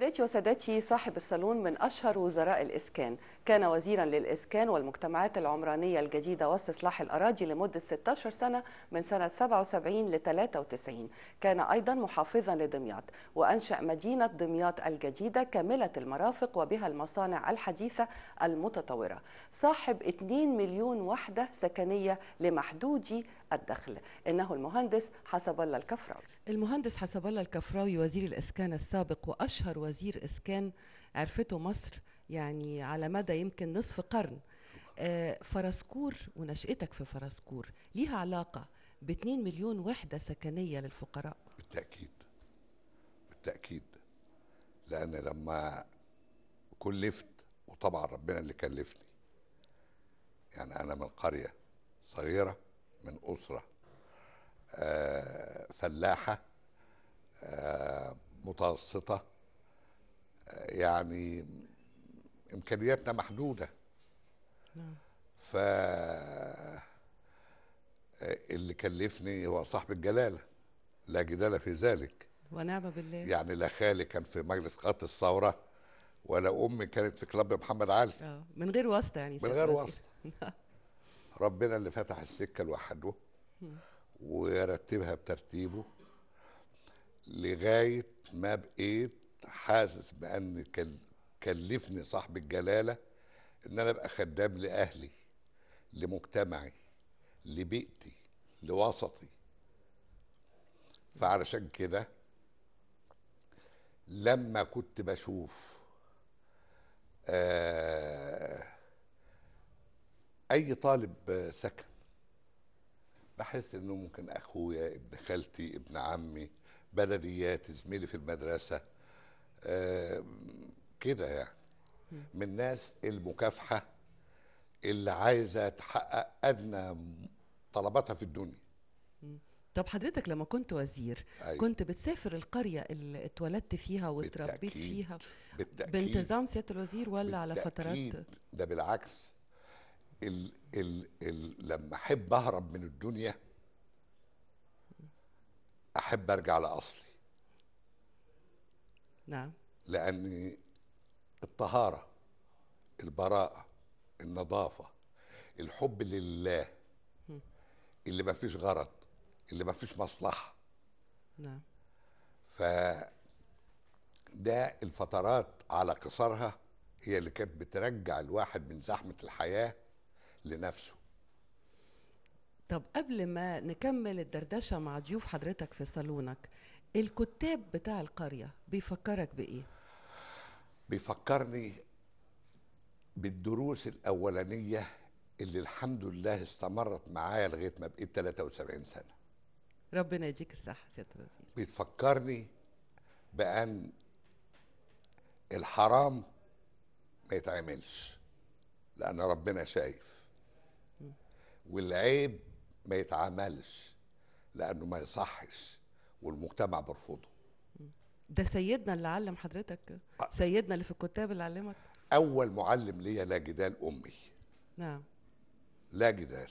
سيداتي وسادتي صاحب الصالون من أشهر وزراء الإسكان كان وزيرا للإسكان والمجتمعات العمرانية الجديدة واستصلاح الأراضي لمدة 16 سنة من سنة 77 ل 93 كان أيضا محافظا لدمياط وأنشأ مدينة دمياط الجديدة كاملة المرافق وبها المصانع الحديثة المتطورة صاحب 2 مليون وحدة سكنية لمحدودي الدخل إنه المهندس حسب الله الكفراوي المهندس حسب الله الكفراوي وزير الإسكان السابق وأشهر وزير إسكان عرفته مصر يعني على مدى يمكن نصف قرن آه، فرسكور ونشأتك في فرسكور ليها علاقة ب 2 مليون وحدة سكنية للفقراء بالتأكيد بالتأكيد لأن لما كلفت وطبعا ربنا اللي كلفني يعني أنا من قرية صغيرة من أسرة آه، فلاحة آه، متوسطة آه، يعني إمكانياتنا محدودة نعم. ف اللي كلفني هو صاحب الجلالة لا جدال في ذلك ونعم بالله يعني لا خالي كان في مجلس قادة الثورة ولا أمي كانت في كلاب محمد علي آه. من غير واسطة يعني من غير واسطة نعم. ربنا اللي فتح السكه لوحده ويرتبها بترتيبه لغايه ما بقيت حاسس بان كلفني صاحب الجلاله ان انا ابقى خدام لاهلي لمجتمعي لبيئتي لوسطي فعلشان كده لما كنت بشوف آه اي طالب آه، سكن بحس انه ممكن اخويا ابن خالتي ابن عمي بلديات زميلي في المدرسه كده يعني من الناس المكافحه اللي عايزه تحقق ادنى طلباتها في الدنيا طب حضرتك لما كنت وزير أيوة. كنت بتسافر القرية اللي اتولدت فيها واتربيت فيها بالتأكيد. بانتظام سيادة الوزير ولا بالتأكيد. على فترات؟ ده بالعكس ال ال ال لما احب اهرب من الدنيا احب ارجع لاصلي نعم لان الطهاره البراءه النظافه الحب لله اللي ما فيش غرض اللي ما فيش مصلحه نعم ف ده الفترات على قصرها هي اللي كانت بترجع الواحد من زحمه الحياه لنفسه طب قبل ما نكمل الدردشه مع ضيوف حضرتك في صالونك الكتاب بتاع القريه بيفكرك بايه بيفكرني بالدروس الاولانيه اللي الحمد لله استمرت معايا لغايه ما بقيت 73 سنه ربنا يديك الصحه سياده الوزير بتفكرني بان الحرام ما يتعملش لان ربنا شايف والعيب ما يتعملش لانه ما يصحش والمجتمع بيرفضه ده سيدنا اللي علم حضرتك سيدنا اللي في الكتاب اللي علمك اول معلم ليا لا جدال امي نعم لا جدال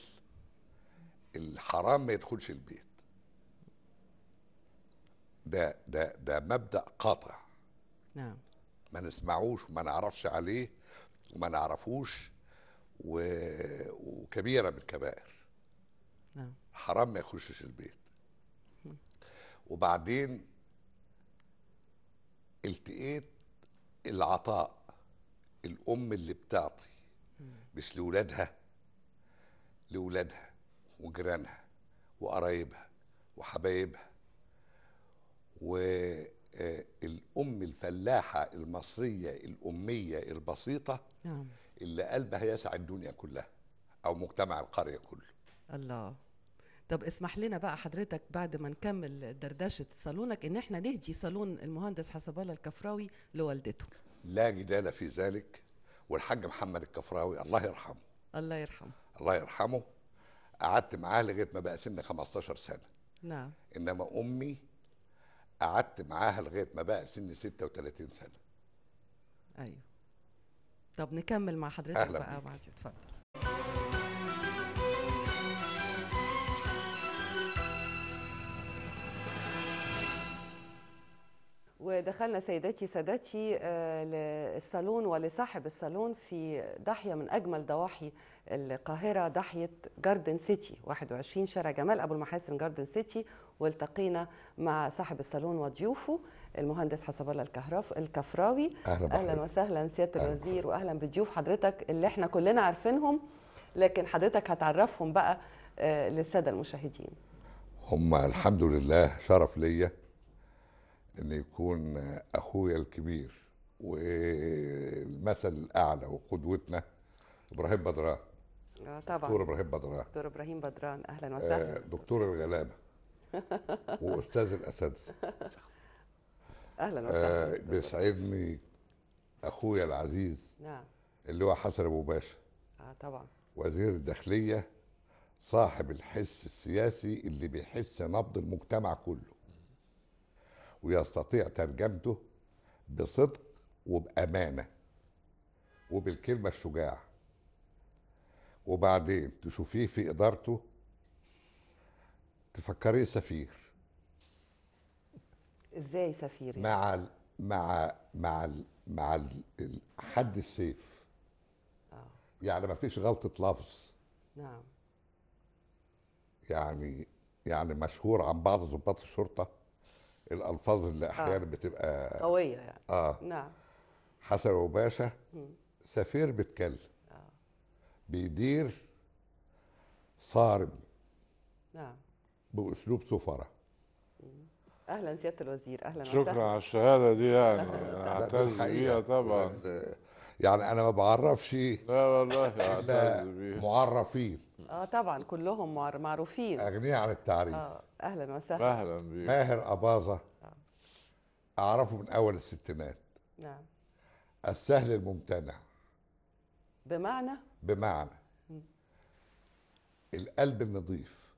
الحرام ما يدخلش البيت ده ده ده مبدا قاطع نعم ما نسمعوش وما نعرفش عليه وما نعرفوش و... وكبيره من الكبائر نعم حرام ما يخشش البيت وبعدين التقيت العطاء الام اللي بتعطي مش لاولادها لاولادها وجيرانها وقرايبها وحبايبها والام آه، الفلاحه المصريه الاميه البسيطه نعم اللي قلبها يسع الدنيا كلها او مجتمع القريه كله الله طب اسمح لنا بقى حضرتك بعد ما نكمل دردشه صالونك ان احنا نهدي صالون المهندس الله الكفراوي لوالدته لا جدال في ذلك والحاج محمد الكفراوي الله يرحمه الله يرحمه الله يرحمه قعدت معاه لغايه ما بقى سن 15 سنه نعم انما امي قعدت معاها لغايه ما بقى سن 36 سنه ايوه طب نكمل مع حضرتك بقى بعد اتفضل ودخلنا سيداتي سادتي آه، للصالون ولصاحب الصالون في ضاحيه من اجمل ضواحي القاهره ضاحيه جاردن سيتي 21 شارع جمال ابو المحاسن جاردن سيتي والتقينا مع صاحب الصالون وضيوفه المهندس حسب الله الكهرف الكفراوي اهلا, أهلا وسهلا سياده الوزير واهلا بضيوف حضرتك اللي احنا كلنا عارفينهم لكن حضرتك هتعرفهم بقى آه، للساده المشاهدين هم الحمد لله شرف ليا ان يكون اخويا الكبير والمثل الاعلى وقدوتنا ابراهيم بدران اه طبعا دكتور ابراهيم بدران دكتور ابراهيم بدران اهلا آه، وسهلا دكتور الغلابه واستاذ الاساتذه اهلا آه، وسهلا بيسعدني اخويا العزيز نعم اللي هو حسن ابو باشا اه طبعا وزير الداخليه صاحب الحس السياسي اللي بيحس نبض المجتمع كله ويستطيع ترجمته بصدق وبأمانة وبالكلمة الشجاعه وبعدين تشوفيه في إدارته تفكريه سفير ازاي سفير يعني؟ مع الـ مع مع الـ مع الـ حد السيف آه. يعني ما فيش غلطة لفظ نعم يعني يعني مشهور عن بعض ضباط الشرطة الالفاظ اللي آه. احيانا آه. بتبقى قويه يعني اه نعم حسن وباشا سفير بيتكلم آه. بيدير صارم نعم باسلوب سفره اهلا سياده الوزير اهلا وسهلا شكرا على الشهاده دي يعني اعتز بيها طبعا يعني انا ما بعرفش لا والله اعتز بيها معرفين اه طبعا كلهم معروفين اغنياء عن التعريف اه اهلا وسهلا اهلا بيك ماهر اباظه آه. اعرفه من اول الستينات نعم السهل الممتنع بمعنى بمعنى م. القلب النظيف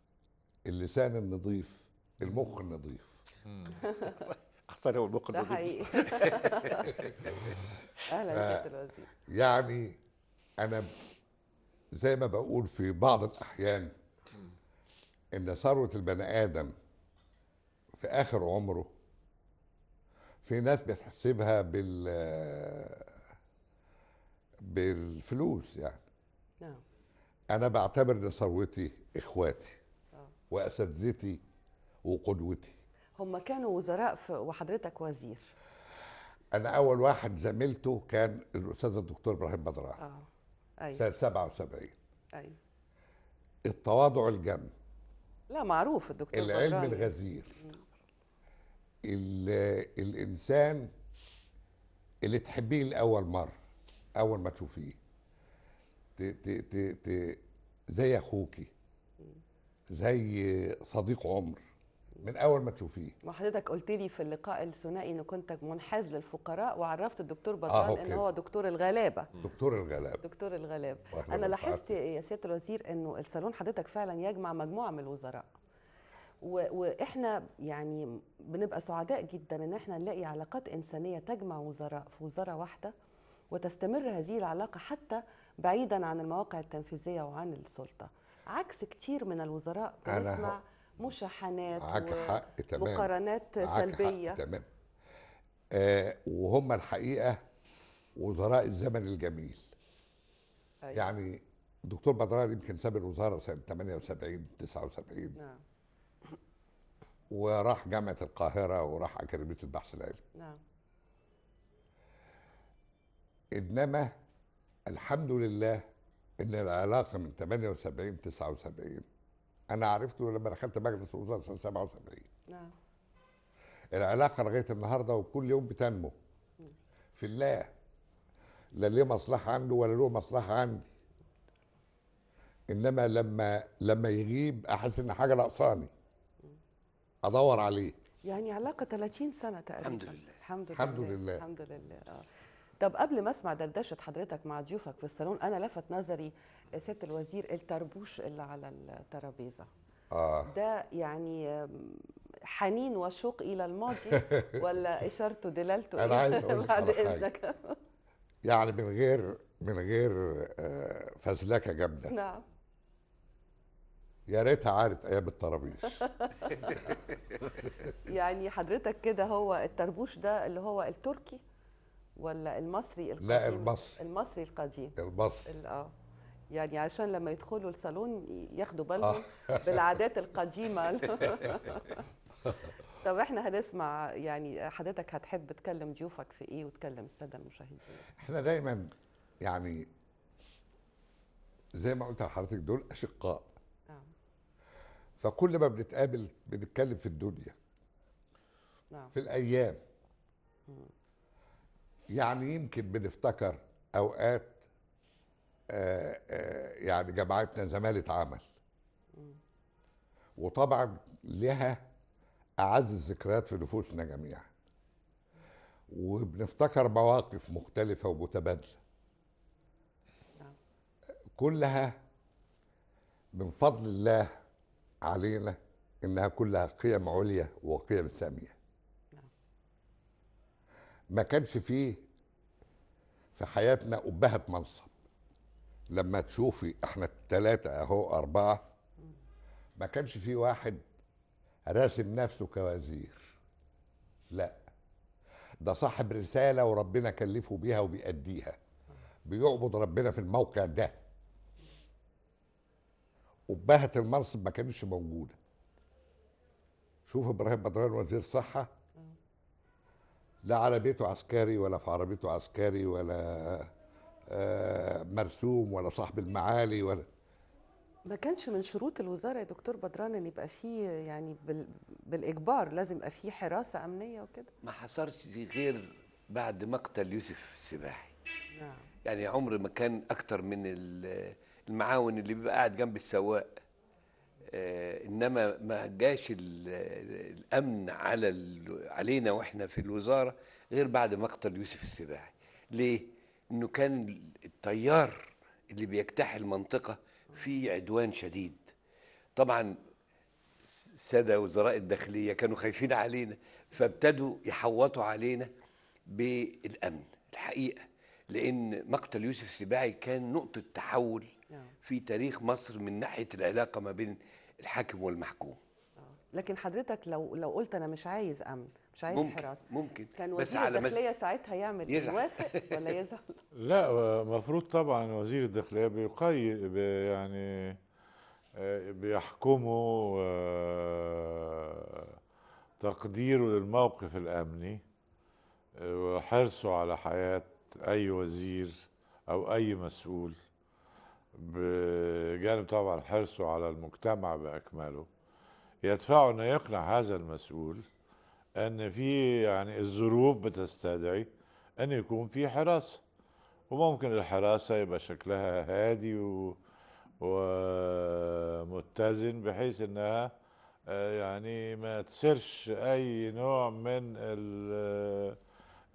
اللسان النظيف المخ النظيف احسن هو المخ النظيف ده حقيقي اهلا يا سياده الوزير يعني انا زي ما بقول في بعض الأحيان إن ثروة البني آدم في آخر عمره في ناس بتحسبها بال بالفلوس يعني نعم أنا بعتبر إن ثروتي إخواتي آه. وأساتذتي وقدوتي هم كانوا وزراء وحضرتك وزير انا اول واحد زميلته كان الاستاذ الدكتور ابراهيم بدران آه. أيوة. سنه 77 ايوه التواضع الجم لا معروف الدكتور العلم بجراني. الغزير الانسان اللي تحبيه لاول مره اول ما تشوفيه ت ت ت ت زي اخوكي زي صديق عمر من اول ما تشوفيه وحضرتك قلت لي في اللقاء الثنائي انه كنت منحاز للفقراء وعرفت الدكتور بدران آه ان هو دكتور الغلابه دكتور الغلابه دكتور الغلابه انا لاحظت يا سياده الوزير انه الصالون حضرتك فعلا يجمع مجموعه من الوزراء واحنا يعني بنبقى سعداء جدا ان احنا نلاقي علاقات انسانيه تجمع وزراء في وزاره واحده وتستمر هذه العلاقه حتى بعيدا عن المواقع التنفيذيه وعن السلطه عكس كتير من الوزراء بنسمع مشاحنات ومقارنات سلبيه حق تمام آه وهم الحقيقه وزراء الزمن الجميل أيوة. يعني الدكتور بدران يمكن ساب الوزاره سنه 78 79 نعم وراح جامعه القاهره وراح اكاديميه البحث العلمي نعم انما الحمد لله ان العلاقه من 78 79 انا عرفته لما دخلت مجلس الوزراء سنه 77 نعم العلاقه لغايه النهارده وكل يوم بتنمو في الله لا ليه مصلحه عنده ولا له مصلحه عندي انما لما لما يغيب احس ان حاجه ناقصاني ادور عليه يعني علاقه 30 سنه تقريبا الحمد لله الحمد لله الحمد لله, الحمد لله. آه. طب قبل ما اسمع دردشه حضرتك مع ضيوفك في الصالون انا لفت نظري سياده الوزير الطربوش اللي على الترابيزه آه. ده يعني حنين وشوق الى الماضي ولا اشارته دلالته انا عايز اقول بعد اذنك يعني من غير من غير آه، فزلكه جامده نعم يا ريتها عارت ايام الترابيش يعني حضرتك كده هو التربوش ده اللي هو التركي ولا المصري القديم لا المصري المصري القديم المصري اه يعني عشان لما يدخلوا الصالون ياخدوا آه. بالهم بالعادات القديمه طب احنا هنسمع يعني حضرتك هتحب تكلم ضيوفك في ايه وتكلم الساده المشاهدين احنا دايما يعني زي ما قلت لحضرتك دول اشقاء آه. فكل ما بنتقابل بنتكلم في الدنيا نعم. في الايام مم. يعني يمكن بنفتكر اوقات آه، آه، يعني جماعتنا زماله عمل وطبعا لها اعز الذكريات في نفوسنا جميعا وبنفتكر مواقف مختلفه ومتبادله كلها من فضل الله علينا انها كلها قيم عليا وقيم ساميه ما كانش فيه في حياتنا أبهة منصب لما تشوفي احنا التلاتة اهو أربعة ما كانش فيه واحد راسم نفسه كوزير لا ده صاحب رسالة وربنا كلفه بيها وبيأديها بيعبد ربنا في الموقع ده أبهة المنصب ما كانتش موجودة شوف إبراهيم بدران وزير صحة لا على بيته عسكري ولا في عربيته عسكري ولا آه، مرسوم ولا صاحب المعالي ولا ما كانش من شروط الوزاره يا دكتور بدران ان يبقى فيه يعني بالاجبار لازم يبقى فيه حراسه امنيه وكده ما حصلش غير بعد مقتل يوسف السباحي نعم يعني عمر ما كان اكتر من المعاون اللي بيبقى قاعد جنب السواق آه، انما ما جاش الامن على علينا واحنا في الوزاره غير بعد مقتل يوسف السباعي ليه انه كان التيار اللي بيجتاح المنطقه في عدوان شديد طبعا سادة وزراء الداخلية كانوا خايفين علينا فابتدوا يحوطوا علينا بالأمن الحقيقة لأن مقتل يوسف السباعي كان نقطة تحول نعم. في تاريخ مصر من ناحية العلاقة ما بين الحاكم والمحكوم آه. لكن حضرتك لو لو قلت انا مش عايز امن مش عايز ممكن حراسه ممكن كان وزير بس على الداخليه مز... ساعتها يعمل يزعل. يوافق ولا يزعل لا المفروض طبعا وزير الداخليه بيقيد يعني آه، بيحكمه آه، تقديره للموقف الامني وحرصه على حياه اي وزير او اي مسؤول بجانب طبعا حرصه على المجتمع باكمله يدفعه انه يقنع هذا المسؤول ان في يعني الظروف بتستدعي ان يكون في حراسه وممكن الحراسه يبقى شكلها هادي و... ومتزن بحيث انها آه، يعني ما تسرش اي نوع من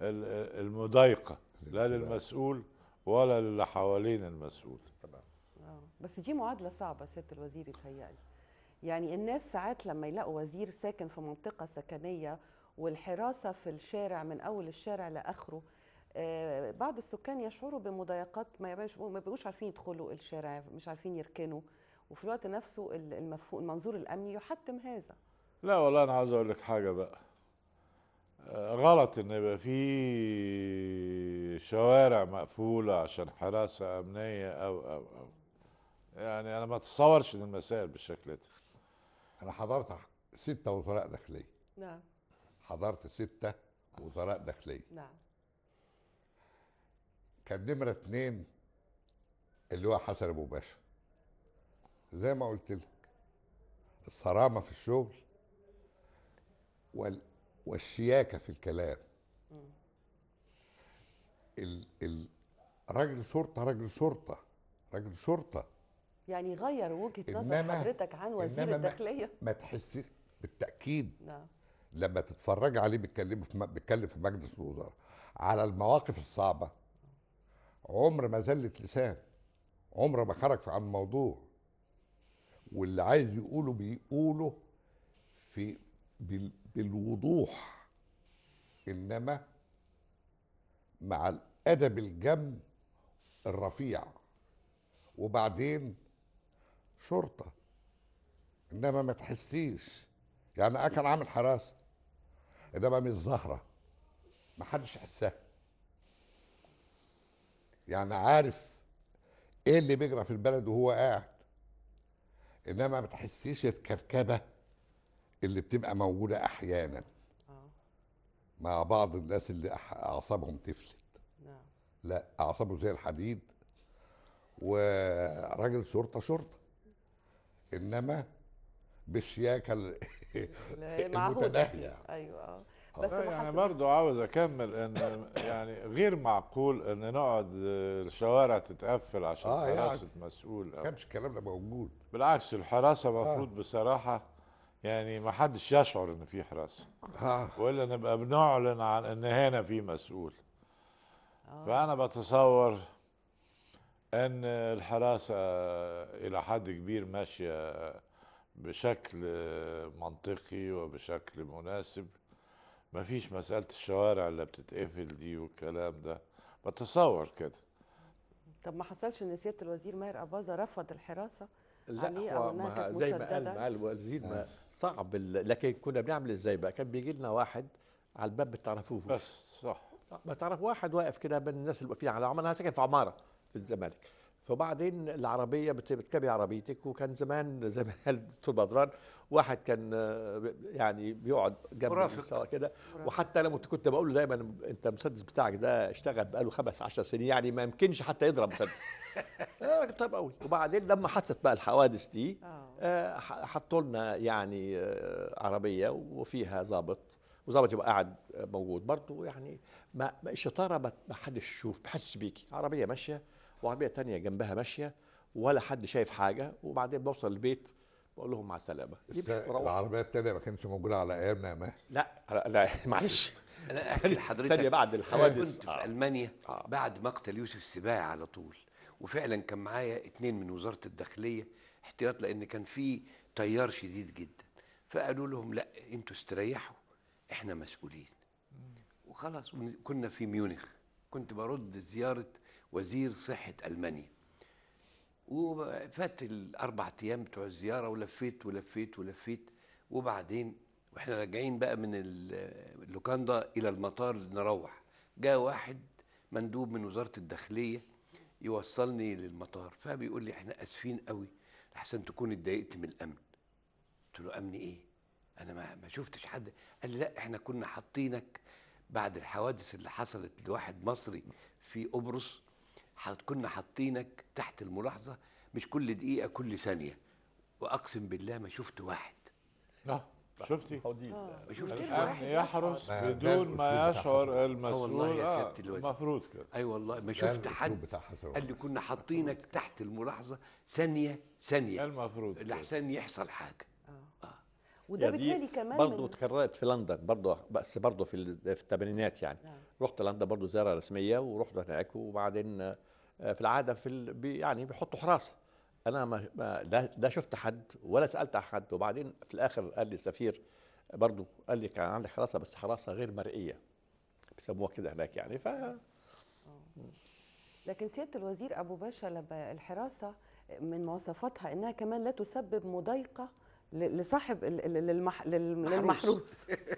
المضايقه لا للمسؤول ولا للي حوالين المسؤول بس دي معادله صعبه سياده الوزير يتهيألي يعني الناس ساعات لما يلاقوا وزير ساكن في منطقه سكنيه والحراسه في الشارع من اول الشارع لاخره آه، بعض السكان يشعروا بمضايقات ما بيبقوش عارفين يدخلوا الشارع مش عارفين يركنوا وفي الوقت نفسه المفهوم المنظور الامني يحتم هذا لا والله انا عايز اقول لك حاجه بقى آه، غلط ان يبقى في شوارع مقفوله عشان حراسه امنيه او او او يعني انا ما اتصورش ان المسائل بالشكل ده انا حضرت ستة وزراء داخلية نعم حضرت ستة وزراء داخلية نعم كان نمرة اتنين اللي هو حسن ابو باشا زي ما قلت لك الصرامة في الشغل وال والشياكة في الكلام ال ال راجل شرطة راجل شرطة راجل شرطة يعني غير وجهه نظر حضرتك عن وزير الداخليه ما تحس بالتاكيد نعم لما تتفرج عليه بيتكلم في بيتكلم في مجلس الوزراء على المواقف الصعبه عمر ما زلت لسان عمر ما خرج عن الموضوع واللي عايز يقوله بيقوله في بال بالوضوح انما مع الادب الجم الرفيع وبعدين شرطه انما ما تحسيش يعني اكل عامل حراسه انما مش ظاهره ما حدش يحسها يعني عارف ايه اللي بيجرى في البلد وهو قاعد انما ما تحسيش الكركبه اللي بتبقى موجوده احيانا آه. مع بعض الناس اللي اعصابهم تفلت نعم. لا اعصابه زي الحديد وراجل شرطه شرطه انما بالسياكه المتناهيه ايوه اه بس يعني برضو عاوز اكمل ان يعني غير معقول ان نقعد آه، الشوارع تتقفل عشان آه يعني حراسه يعني مسؤول ما كانش الكلام ده موجود بالعكس الحراسه المفروض آه. بصراحه يعني ما حدش يشعر ان في حراسه آه. والا نبقى بنعلن عن ان هنا في مسؤول آه. فانا بتصور ان الحراسه الى حد كبير ماشيه بشكل منطقي وبشكل مناسب ما فيش مسألة الشوارع اللي بتتقفل دي والكلام ده بتصور كده طب ما حصلش ان سياده الوزير ماهر اباظه رفض الحراسه لا هو ما زي ما قال معالي الوزير ما آه. صعب لكن كنا بنعمل ازاي بقى كان بيجي لنا واحد على الباب بتعرفوه بس صح ما تعرف واحد واقف كده بين الناس اللي واقفين على عمارة انا ساكن في عماره في الزمالك فبعدين العربيه بتركبي عربيتك وكان زمان زمان الدكتور بدران واحد كان يعني بيقعد جنب سوا كده وحتى انا كنت بقول له دايما انت المسدس بتاعك ده اشتغل بقاله خمس 10 سنين يعني ما يمكنش حتى يضرب مسدس راجل آه، طيب قوي وبعدين لما حصلت بقى الحوادث دي آه. آه، حطوا لنا يعني عربيه وفيها ظابط وظابط يبقى قاعد موجود برضه يعني ما الشطاره ما حدش يشوف بحس بيكي عربيه ماشيه وعربيه تانية جنبها ماشيه ولا حد شايف حاجه وبعدين بوصل البيت بقول لهم مع السلامه العربيه التانية ما كانتش موجوده على ايامنا يا ماهر لا لا معلش انا اكل حضرتك تانية بعد الحوادث كنت في آه. المانيا آه. بعد مقتل يوسف السباعي على طول وفعلا كان معايا اتنين من وزاره الداخليه احتياط لان كان في تيار شديد جدا فقالوا لهم لا انتوا استريحوا احنا مسؤولين وخلاص كنا في ميونخ كنت برد زيارة وزير صحة ألمانيا وفات الأربع أيام بتوع الزيارة ولفيت ولفيت ولفيت وبعدين واحنا راجعين بقى من اللوكاندا إلى المطار نروح جاء واحد مندوب من وزارة الداخلية يوصلني للمطار فبيقول لي احنا اسفين قوي لحسن تكون اتضايقت من الامن قلت له امن ايه انا ما, ما شفتش حد قال لي لا احنا كنا حاطينك بعد الحوادث اللي حصلت لواحد مصري في قبرص كنا حاطينك تحت الملاحظه مش كل دقيقه كل ثانيه واقسم بالله ما شفت واحد لا آه، شفتي آه، ما آه. شفت الواحد يحرس بدون ما يشعر المسؤول والله يا سياده الوزير المفروض كده اي والله ما شفت حد قال لي كنا حاطينك تحت الملاحظه ثانيه ثانيه المفروض لحسن يحصل حاجه وده يعني بالتالي كمان برضه من... تكررت في لندن برضه بس برضه في في الثمانينات يعني نعم. رحت لندن برضه زياره رسميه ورحت هناك وبعدين آه، في العاده في ال... يعني بيحطوا حراسه انا ما... لا... شفت حد ولا سالت حد وبعدين في الاخر قال لي السفير برضه قال لي كان عندك حراسه بس حراسه غير مرئيه بيسموها كده هناك يعني ف آه. لكن سياده الوزير ابو باشا لما الحراسه من مواصفاتها انها كمان لا تسبب مضايقه لصاحب للمح... للمحروس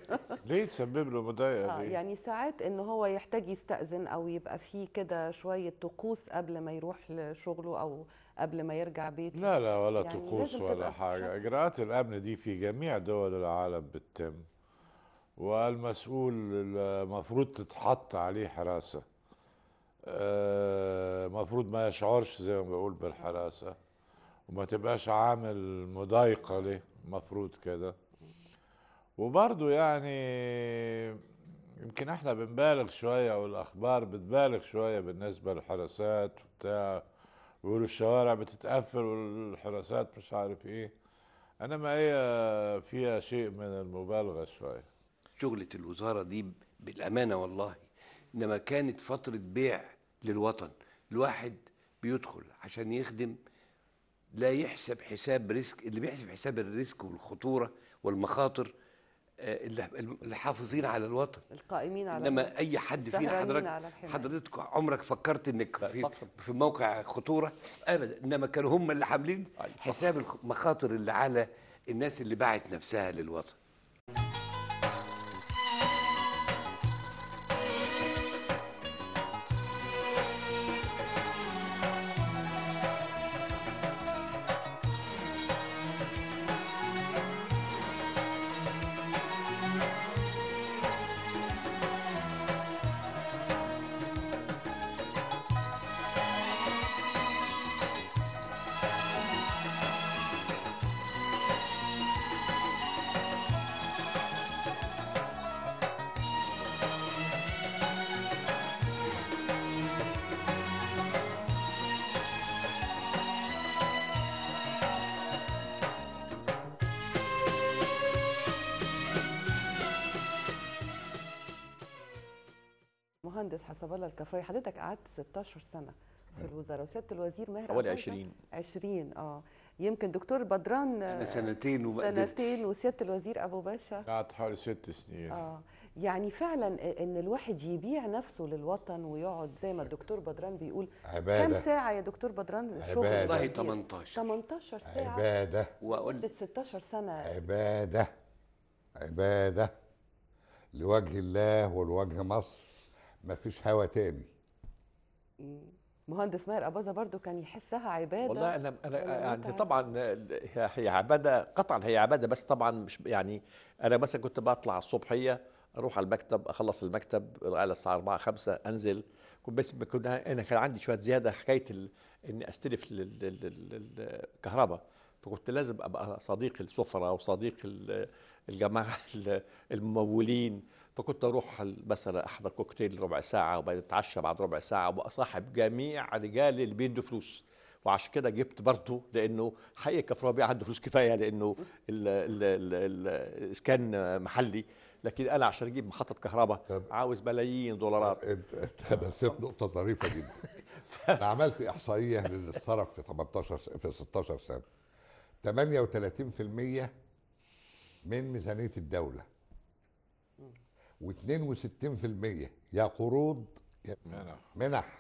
ليه تسبب له مضايقه آه يعني ساعات ان هو يحتاج يستاذن او يبقى فيه كده شويه طقوس قبل ما يروح لشغله او قبل ما يرجع بيته لا لا ولا يعني طقوس ولا حاجه اجراءات الامن دي في جميع دول العالم بتتم والمسؤول المفروض تتحط عليه حراسه المفروض آه، ما يشعرش زي ما بقول بالحراسه وما تبقاش عامل مضايقة ليه مفروض كده وبرضه يعني يمكن احنا بنبالغ شوية والاخبار بتبالغ شوية بالنسبة للحراسات وبتاع ويقولوا الشوارع بتتقفل والحراسات مش عارف ايه انما هي فيها شيء من المبالغة شوية شغلة الوزارة دي بالامانة والله انما كانت فترة بيع للوطن الواحد بيدخل عشان يخدم لا يحسب حساب ريسك اللي بيحسب حساب الريسك والخطوره والمخاطر آه، اللي حافظين على الوطن القائمين على انما اي حد فينا حضرتك حضرتك عمرك فكرت انك طيب، في, في موقع خطوره ابدا انما كانوا هم اللي حاملين طيب، حساب المخاطر اللي على الناس اللي باعت نفسها للوطن مهندس حسب الله الكفايه حضرتك قعدت 16 سنه في نعم. الوزاره وسياده الوزير ماهر حوالي 20 20 اه يمكن دكتور بدران انا آه، سنتين وما سنتين وسياده الوزير ابو باشا قعدت حوالي ست سنين اه يعني فعلا ان الواحد يبيع نفسه للوطن ويقعد زي ما الدكتور بدران بيقول عبادة. كم ساعه يا دكتور بدران شغل والله 18 18 ساعه عباده واقول 16 سنه عباده عباده لوجه الله ولوجه مصر مفيش هوا تاني مهندس ماهر اباظه برضو كان يحسها عباده والله انا انا يعني, يعني طبعا هي عباده قطعا هي عباده بس طبعا مش يعني انا مثلا كنت بطلع الصبحيه اروح على المكتب اخلص المكتب على الساعه 4 5 انزل كنت بس كنا انا كان عندي شويه زياده حكايه اني استلف الكهرباء فكنت لازم ابقى صديق السفره وصديق الجماعه الممولين فكنت اروح مثلا احضر كوكتيل ربع ساعه وبعدين اتعشى بعد ربع ساعه وبصاحب جميع رجال اللي بيدوا فلوس وعشان كده جبت برضه لانه حقيقه كفر ربيع عنده فلوس كفايه لانه الاسكان محلي لكن انا عشان اجيب محطه كهرباء عاوز ملايين دولارات انت بسيت نقطه ظريفه جدا عملت احصائيه للصرف في 18 في 16 سنه 38% من ميزانيه الدوله و62% يا قروض يا منح منح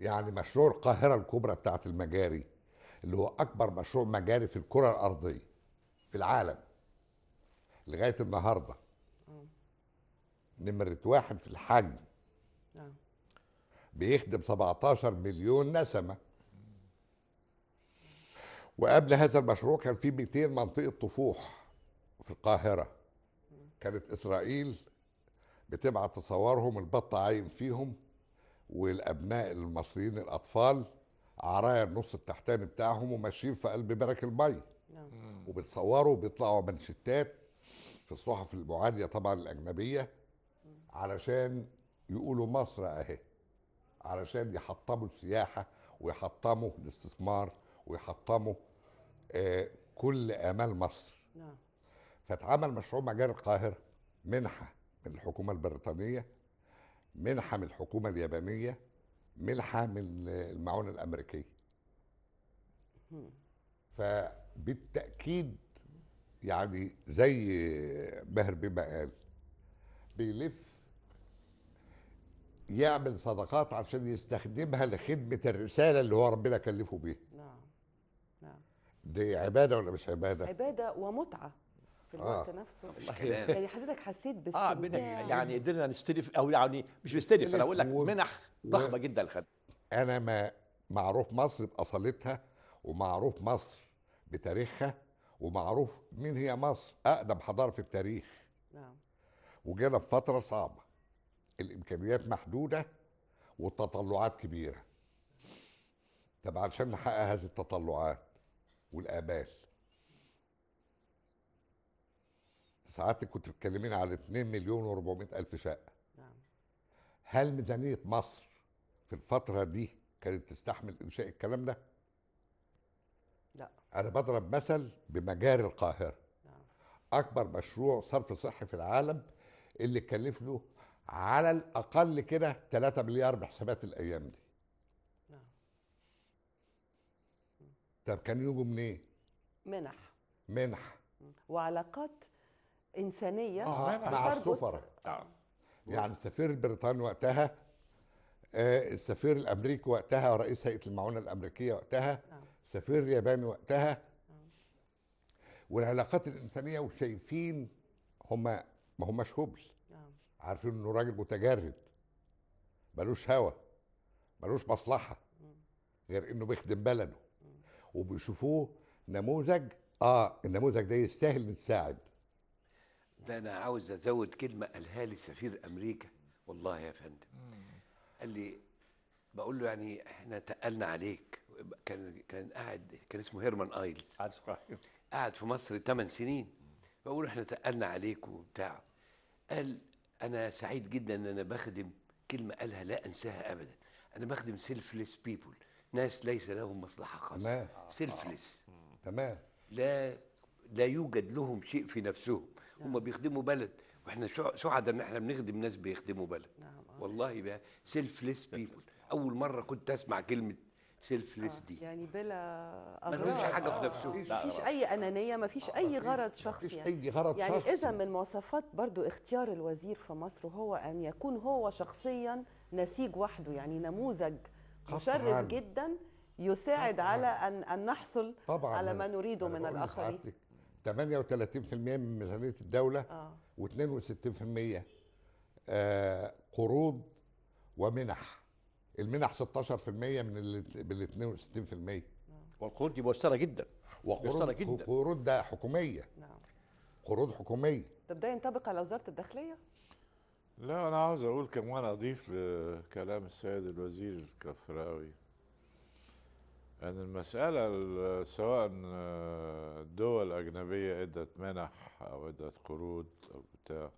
يعني مشروع القاهره الكبرى بتاعت المجاري اللي هو اكبر مشروع مجاري في الكره الارضيه في العالم لغايه النهارده نمره واحد في الحجم نعم. بيخدم 17 مليون نسمه وقبل هذا المشروع كان في 200 منطقه طفوح في القاهره كانت اسرائيل بتبعت تصورهم البط عايم فيهم والابناء المصريين الاطفال عرايا النص التحتاني بتاعهم وماشيين في قلب برك المي نعم. وبتصوروا وبيطلعوا منشتات في الصحف المعاديه طبعا الاجنبيه علشان يقولوا مصر اهي علشان يحطموا السياحه ويحطموا الاستثمار ويحطموا آه كل امال مصر نعم فاتعمل مشروع مجاري القاهره منحه من الحكومه البريطانيه منحه من الحكومه اليابانيه منحه من المعونه الامريكيه فبالتاكيد يعني زي ماهر بما قال بيلف يعمل صدقات عشان يستخدمها لخدمة الرسالة اللي هو ربنا كلفه بيها نعم نعم دي عبادة ولا مش عبادة؟ عبادة ومتعة في آه. الوقت آه. نفسه يعني حضرتك حسيت باستمتاع اه منح يعني قدرنا نستلف او يعني مش بستلف انا اقول لك منح ضخمه جدا الخد انا ما معروف مصر باصالتها ومعروف مصر بتاريخها ومعروف مين هي مصر اقدم حضاره في التاريخ نعم وجينا في فتره صعبه الامكانيات محدوده والتطلعات كبيره طب علشان نحقق هذه التطلعات والامال ساعات كنت بتكلمين على 2 مليون و400 الف شقه نعم هل ميزانيه مصر في الفتره دي كانت تستحمل انشاء الكلام ده لا انا بضرب مثل بمجاري القاهره نعم. اكبر مشروع صرف صحي في العالم اللي كلف له على الاقل كده 3 مليار بحسابات الايام دي نعم طب كان يجوا منين إيه؟ منح منح وعلاقات انسانيه آه مع السفراء آه. يعني سفير بريطانيا وقتها آه السفير الامريكي وقتها رئيس هيئه المعونه الامريكيه وقتها آه. السفير الياباني وقتها آه. والعلاقات الانسانيه وشايفين هما ما هماش هوبز آه. عارفين انه راجل متجرد ملوش هوى ملوش مصلحه غير انه بيخدم بلده وبيشوفوه نموذج اه النموذج ده يستاهل نتساعد ده انا عاوز ازود كلمه قالها لي سفير امريكا والله يا فندم قال لي بقول له يعني احنا تقلنا عليك كان كان قاعد كان اسمه هيرمان ايلز قاعد في مصر 8 سنين بقول احنا تقلنا عليك وبتاع قال انا سعيد جدا ان انا بخدم كلمه قالها لا انساها ابدا انا بخدم سيلفلس بيبول ناس ليس لهم مصلحه خاصه تمام سيلفلس تمام لا لا يوجد لهم شيء في نفسهم هم نعم. بيخدموا بلد واحنا سعداء ان احنا بنخدم ناس بيخدموا بلد نعم آه. والله بقى سيلفليس بيبول اول مره كنت اسمع كلمه سيلفليس آه، دي يعني بلا اغراض ملوش حاجه في آه. نفسه مفيش اي انانيه مفيش اي غرض شخصي مفيش يعني اي غرض يعني اذا من مواصفات برضو اختيار الوزير في مصر هو ان يكون هو شخصيا نسيج وحده يعني نموذج مشرف جدا يساعد على ان ان نحصل طبعاً على ما نريده من الاخرين 38% من ميزانيه الدوله آه. و62% آه قروض ومنح المنح 16% من ال 62% آه. والقروض دي مؤثره جدا مؤثره جدا قروض ده حكوميه نعم قروض حكوميه طب ده ينطبق على وزاره الداخليه؟ لا انا عاوز اقول كمان اضيف لكلام آه، السيد الوزير الكفراوي أن المسألة سواء آه، الدول الاجنبيه إدت منح أو إدت قروض أو بتاع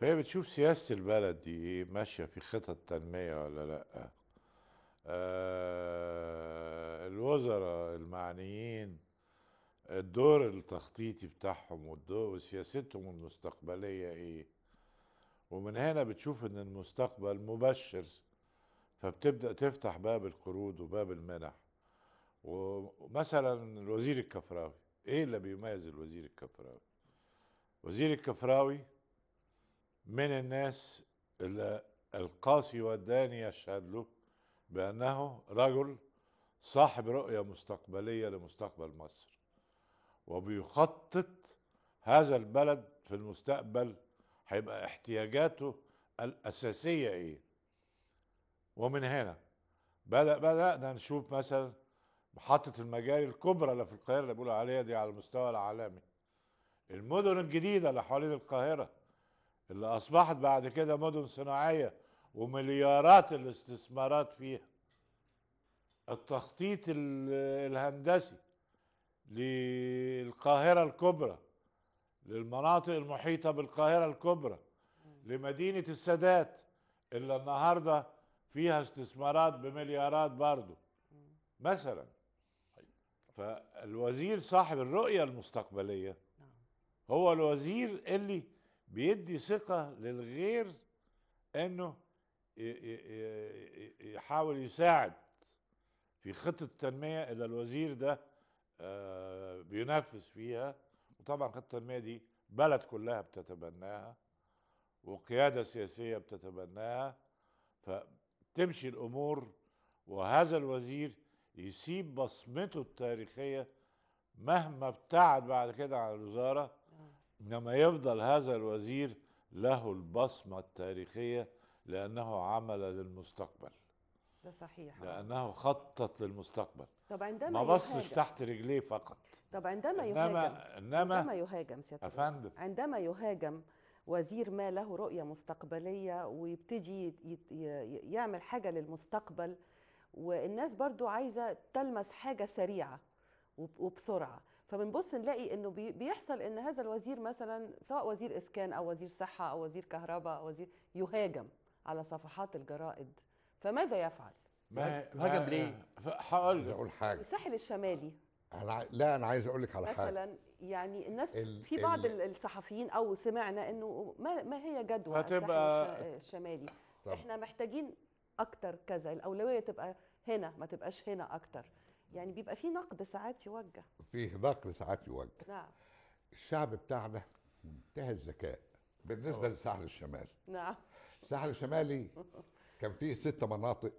فهي بتشوف سياسة البلد دي إيه ماشية في خطط تنمية ولا لأ آه الوزراء المعنيين الدور التخطيطي بتاعهم والدور وسياستهم المستقبلية إيه ومن هنا بتشوف إن المستقبل مبشر فبتبدأ تفتح باب القروض وباب المنح ومثلا الوزير الكفراوي ايه اللي بيميز الوزير الكفراوي وزير الكفراوي من الناس اللي القاسي والداني يشهد له بانه رجل صاحب رؤيه مستقبليه لمستقبل مصر وبيخطط هذا البلد في المستقبل هيبقى احتياجاته الاساسيه ايه ومن هنا بدا بدانا نشوف مثلا محطة المجاري الكبرى اللي في القاهرة اللي بيقولوا عليها دي على المستوى العالمي المدن الجديدة اللي حوالين القاهرة اللي أصبحت بعد كده مدن صناعية ومليارات الاستثمارات فيها التخطيط الهندسي للقاهرة الكبرى للمناطق المحيطة بالقاهرة الكبرى لمدينة السادات اللي النهاردة فيها استثمارات بمليارات برضه مثلا فالوزير صاحب الرؤية المستقبلية نعم. هو الوزير اللي بيدي ثقة للغير انه يحاول يساعد في خطة التنمية اللي الوزير ده آه، بينفذ فيها وطبعا خطة التنمية دي بلد كلها بتتبناها وقيادة سياسية بتتبناها فتمشي الأمور وهذا الوزير يسيب بصمته التاريخيه مهما ابتعد بعد كده عن الوزاره آه. انما يفضل هذا الوزير له البصمه التاريخيه لانه عمل للمستقبل ده صحيح لانه خطط للمستقبل طب عندما ما بصش تحت رجليه فقط طب عندما إنما يهاجم إنما عندما يهاجم سيادة أفندم عندما يهاجم وزير ما له رؤية مستقبلية ويبتدي يعمل حاجة للمستقبل والناس برضو عايزة تلمس حاجة سريعة وبسرعه فبنبص نلاقي انه بيحصل ان هذا الوزير مثلا سواء وزير اسكان او وزير صحه او وزير كهرباء او وزير يهاجم على صفحات الجرائد فماذا يفعل ما هاجم ليه هقول اقول حاجه الساحل الشمالي أنا لا انا عايز اقول لك على حاجه مثلا يعني الناس ال في بعض ال الصحفيين او سمعنا انه ما, ما هي جدوى الساحل الشمالي طب. احنا محتاجين اكتر كذا الاولويه تبقى هنا ما تبقاش هنا اكتر يعني بيبقى في نقد ساعات يوجه فيه نقد ساعات يوجه نعم الشعب بتاعنا منتهى الذكاء بالنسبه أوه. للساحل الشمالي نعم الساحل الشمالي إيه؟ كان فيه ست مناطق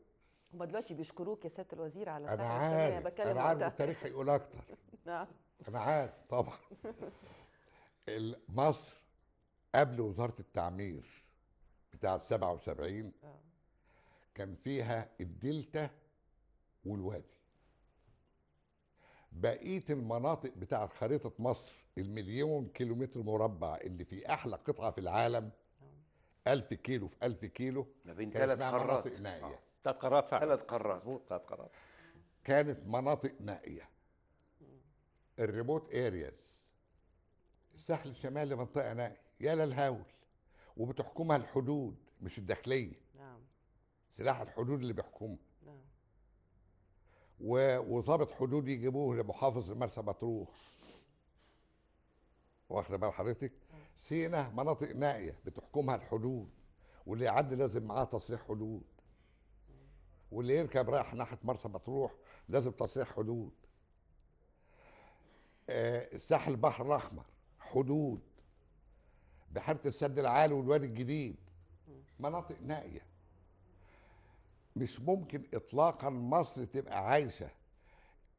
هم دلوقتي بيشكروك يا سياده الوزير على الساحل الشمالي انا عارف بتكلم انا عارف التاريخ هيقول اكتر نعم انا عارف طبعا مصر قبل وزاره التعمير بتاعه 77 آه. كان فيها الدلتا والوادي بقيه المناطق بتاع خريطه مصر المليون كيلومتر مربع اللي في احلى قطعه في العالم ألف كيلو في ألف كيلو ما بين ثلاث قارات مناطق نائيه ثلاث آه. قارات فعلا ثلاث قارات مو ثلاث قارات كانت مناطق نائيه الريموت ارياز الساحل الشمالي منطقه نائيه يا للهول وبتحكمها الحدود مش الداخليه سلاح الحدود اللي بيحكمه نعم وظابط حدود يجيبوه لمحافظ مرسى مطروح واخد بال حضرتك نعم. سينا مناطق نائيه بتحكمها الحدود واللي يعدي لازم معاه تصريح حدود نعم. واللي يركب رايح ناحيه مرسى مطروح لازم تصريح حدود آه ساحل البحر الاحمر حدود بحيره السد العالي والوادي الجديد نعم. مناطق نائيه مش ممكن اطلاقا مصر تبقى عايشه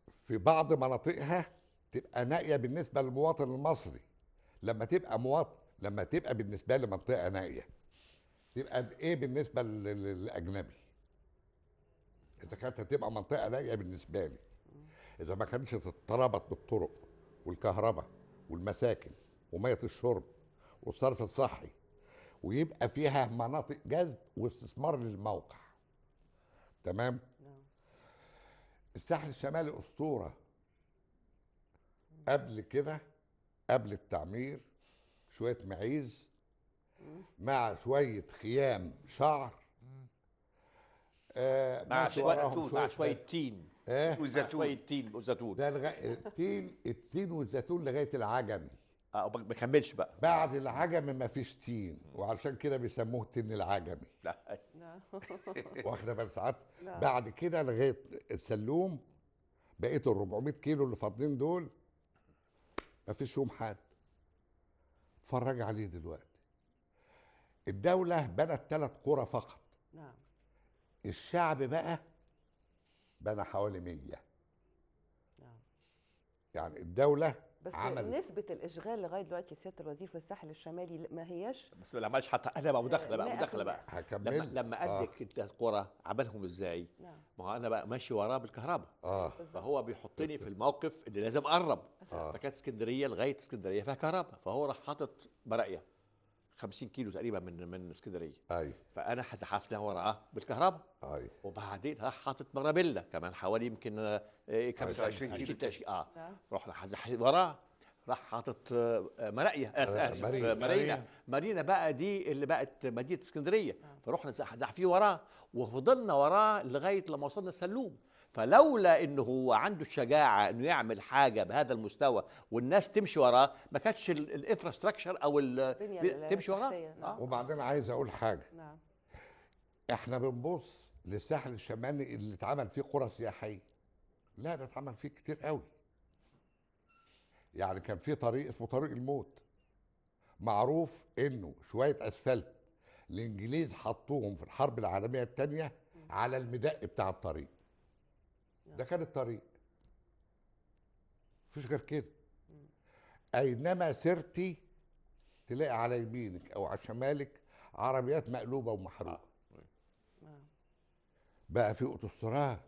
في بعض مناطقها تبقى نائيه بالنسبه للمواطن المصري لما تبقى مواطن لما تبقى بالنسبه لمنطقه نائيه تبقى ايه بالنسبه للاجنبي اذا كانت هتبقى منطقه نائيه بالنسبه لي اذا ما كانتش اضطربت بالطرق والكهرباء والمساكن وميه الشرب والصرف الصحي ويبقى فيها مناطق جذب واستثمار للموقع تمام نعم. الساحل الشمالي اسطوره قبل كده قبل التعمير شويه معيز مع شويه خيام شعر آه، مع شويه توت إيه؟ مع شويه تين وزيتون تين وزيتون ده التين التين والزيتون لغايه العجمي اه ما كملش بقى بعد العجم ما فيش تين وعلشان كده بيسموه تين العجمي لا واخده بال ساعات بعد كده لغايه السلوم بقيت ال 400 كيلو اللي فاضلين دول ما فيش فيهم حد اتفرج عليه دلوقتي الدولة بنت ثلاث قرى فقط نعم الشعب بقى بنى حوالي 100 نعم يعني الدولة بس عمل. نسبة الإشغال لغاية دلوقتي سيادة الوزير في الساحل الشمالي ما هياش بس ما عملش حتى أنا بقى مداخلة بقى مداخلة بقى هكمل لما, لما قدك آه. أنت القرى عملهم إزاي؟ نعم ما هو أنا بقى ماشي وراه بالكهرباء آه فهو بيحطني في الموقف اللي لازم أقرب آه. فكانت اسكندرية لغاية اسكندرية فيها كهرباء فهو راح حاطط برأيه 50 كيلو تقريبا من من اسكندريه اي فانا زحفناه وراه بالكهرباء اي وبعدين راح حاطط مرابيلا كمان حوالي يمكن 25 آه، إيه، كيلو اه نعم. رحنا وراه راح حاطط آه، آه، مراقيه اسف مارينا. مارينا مارينا بقى دي اللي بقت مدينه اسكندريه فرحنا زحفيه وراه وفضلنا وراه لغايه لما وصلنا السلوم فلولا ان هو عنده الشجاعه انه يعمل حاجه بهذا المستوى والناس تمشي وراه ما كانتش الانفراستراكشر او تمشي وراه نعم. وبعدين عايز اقول حاجه نعم. احنا بنبص للساحل الشمالي اللي اتعمل فيه قرى سياحيه لا ده اتعمل فيه كتير قوي يعني كان في طريق اسمه طريق الموت معروف انه شويه اسفلت الانجليز حطوهم في الحرب العالميه الثانيه على المدق بتاع الطريق نعم. ده كان الطريق مفيش غير كده اينما سرتي تلاقي على يمينك او على شمالك عربيات مقلوبه ومحروقه آه. نعم. آه. بقى في اوتوستراد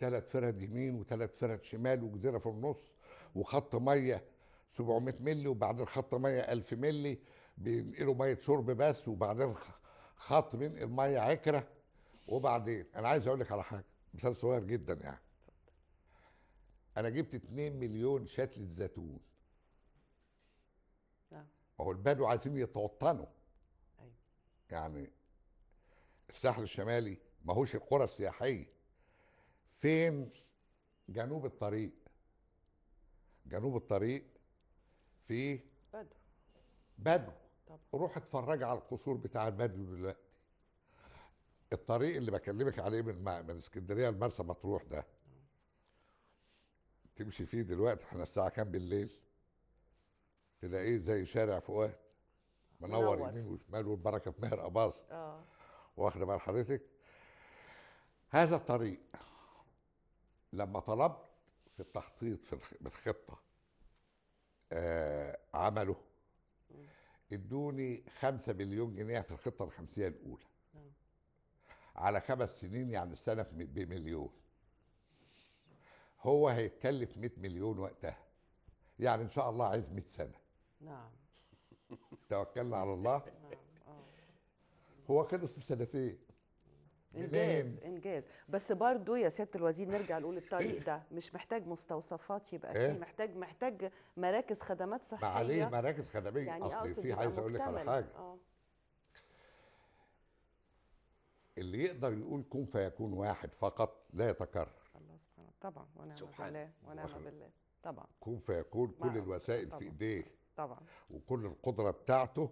ثلاث آه. فرد يمين وثلاث فرد شمال وجزيره في النص وخط ميه 700 ملي وبعد الخط ميه 1000 ملي بينقلوا ميه شرب بس وبعدين خط بينقل ميه عكره وبعدين انا عايز اقول لك على حاجه مثال صغير جدا يعني انا جبت 2 مليون شتله زيتون نعم. اه هو البدو عايزين يتوطنوا ايوه يعني الساحل الشمالي ماهوش القرى السياحيه فين جنوب الطريق جنوب الطريق فيه بدو بدو طبعا روح اتفرج على القصور بتاع البدو دلوقتي الطريق اللي بكلمك عليه من من اسكندريه لمرسى مطروح ده تمشي فيه دلوقتي احنا الساعه كام بالليل تلاقيه زي شارع فؤاد منور يمين وشمال والبركه في مهر اباظه اه واخده بال حضرتك هذا الطريق لما طلبت في التخطيط في الخطه آه عمله ادوني 5 مليون جنيه في الخطه الخمسيه الاولى على خمس سنين يعني السنة بمليون هو هيتكلف 100 مليون وقتها يعني ان شاء الله عايز 100 سنة نعم توكلنا على نعم، الله نعم. هو خلص في سنتين انجاز انجاز بس برضو يا سياده الوزير نرجع نقول الطريق ده مش محتاج مستوصفات يبقى فيه محتاج محتاج مراكز خدمات صحيه عليه مراكز خدميه يعني اصلي في عايز اقول لك على حاجه أوه. اللي يقدر يقول كن فيكون واحد فقط لا يتكرر الله سبحانه طبعا ونعم بالله ونعم بالله طبعا كن فيكون كل نعم، الوسائل طبعا. في ايديه طبعا وكل القدره بتاعته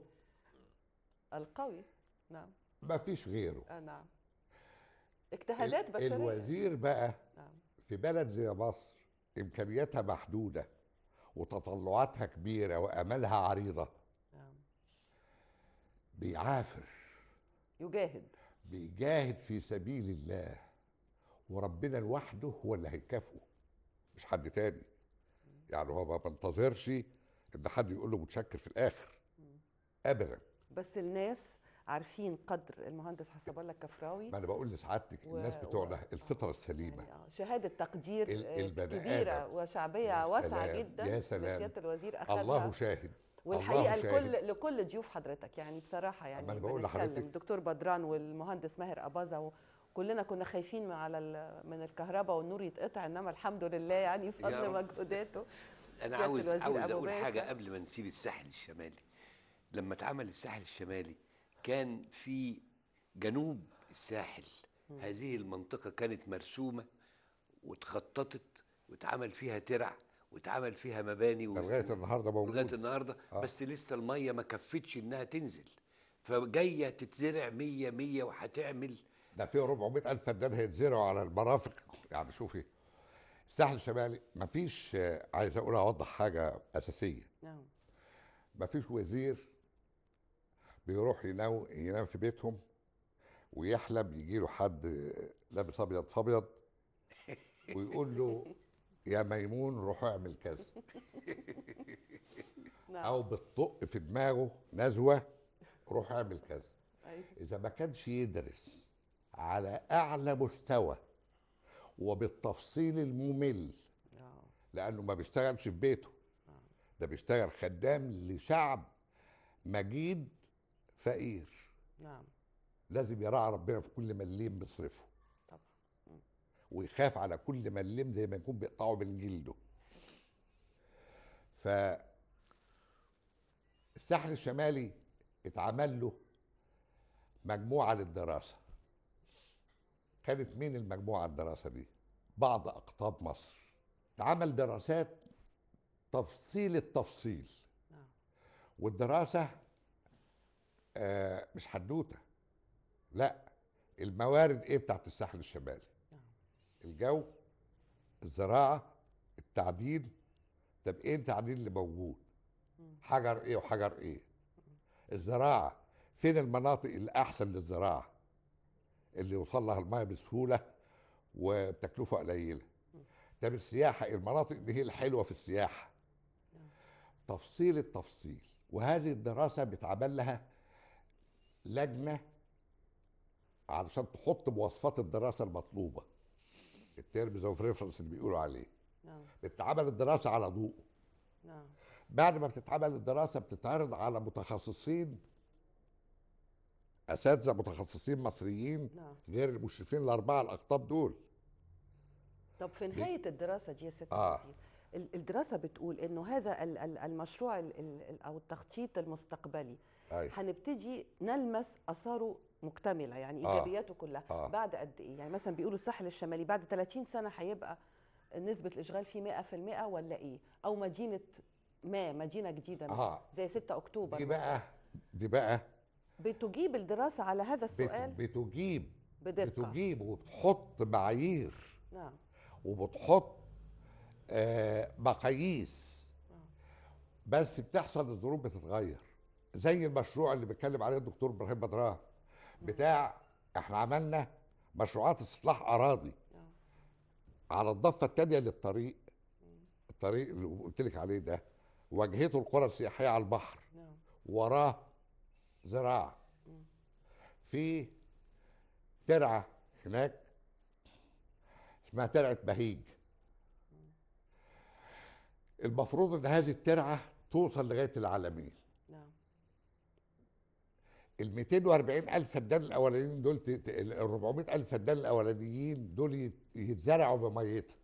القوي نعم ما فيش غيره آه نعم اجتهادات بشريه الوزير بقى نعم. في بلد زي مصر امكانياتها محدوده وتطلعاتها كبيره وامالها عريضه نعم بيعافر يجاهد بيجاهد في سبيل الله وربنا لوحده هو اللي هيكافئه مش حد تاني يعني هو ما بنتظرش ان حد يقول له متشكر في الاخر ابدا بس الناس عارفين قدر المهندس حسب الله الكفراوي ما انا بقول لسعادتك و... الناس بتوعنا و... الفطره آه، السليمه يعني شهاده تقدير ال... كبيره وشعبيه واسعه جدا يا سلام الوزير أخذها الله شاهد والحقيقه لكل لكل ضيوف حضرتك يعني بصراحه يعني انا بقول لحضرتك الدكتور بدران والمهندس ماهر اباظه كلنا كنا خايفين على من الكهرباء والنور يتقطع انما الحمد لله يعني بفضل مجهوداته انا عاوز عاوز اقول باشا. حاجه قبل ما نسيب الساحل الشمالي لما اتعمل الساحل الشمالي كان في جنوب الساحل م. هذه المنطقه كانت مرسومه واتخططت واتعمل فيها ترع واتعمل فيها مباني لغايه النهارده موجود لغايه النهارده آه. بس لسه الميه ما كفتش انها تنزل فجايه تتزرع 100 100 وهتعمل ده في 400 الف فدان هيتزرعوا على المرافق يعني شوفي الساحل الشمالي ما فيش عايز اقول اوضح حاجه اساسيه نعم فيش وزير بيروح ينام ينام في بيتهم ويحلم يجي له حد لابس ابيض فابيض ويقول له يا ميمون روح اعمل كذا نعم. او بتطق في دماغه نزوه روح اعمل كذا أيوة. اذا ما كانش يدرس على اعلى مستوى وبالتفصيل الممل آه. لانه ما بيشتغلش في بيته آه. ده بيشتغل خدام لشعب مجيد فقير نعم لازم يراعي ربنا في كل مليم بيصرفه ويخاف على كل ملم زي ما يكون بيقطعه من جلده ف الساحل الشمالي اتعمل له مجموعة للدراسة كانت مين المجموعة الدراسة دي؟ بعض أقطاب مصر اتعمل دراسات تفصيل التفصيل والدراسة آه مش حدوتة لا الموارد ايه بتاعت الساحل الشمالي الجو الزراعه التعديل طب ايه التعديل اللي موجود حجر ايه وحجر ايه الزراعه فين المناطق الاحسن للزراعه اللي يوصل لها الميه بسهوله وبتكلفه قليله طب السياحه المناطق اللي هي الحلوه في السياحه نعم. تفصيل التفصيل وهذه الدراسه بتعمل لها لجنه علشان تحط مواصفات الدراسه المطلوبه التيرمز اوف ريفرنس اللي بيقولوا عليه نعم بتتعمل الدراسه على ضوءه آه. نعم بعد ما بتتعمل الدراسه بتتعرض على متخصصين اساتذه متخصصين مصريين نعم. غير المشرفين الاربعه الاقطاب دول طب في نهايه الدراسه دي يا سياده آه. الدراسه بتقول انه هذا المشروع او التخطيط المستقبلي هنبتدي نلمس اثاره مكتمله يعني آه. ايجابياته آه. كلها آه. بعد قد ايه يعني مثلا بيقولوا الساحل الشمالي بعد 30 سنه هيبقى نسبه الاشغال فيه 100% ولا ايه او مدينه ما مدينه جديده آه. زي 6 اكتوبر دي بقى دي بقى بتجيب الدراسه على هذا السؤال بتجيب بدقه بتجيب وبتحط معايير نعم وبتحط آه، مقاييس بس بتحصل الظروف بتتغير زي المشروع اللي بيتكلم عليه الدكتور ابراهيم بدران بتاع احنا عملنا مشروعات استصلاح اراضي على الضفه الثانيه للطريق الطريق اللي قلت لك عليه ده واجهته القرى السياحيه على البحر وراه زراعه في ترعه هناك اسمها ترعه بهيج المفروض ان هذه الترعه توصل لغايه العالمين نعم ال 240 الف فدان الاولانيين دول ال 400 الف فدان الاولانيين دول يتزرعوا بميتها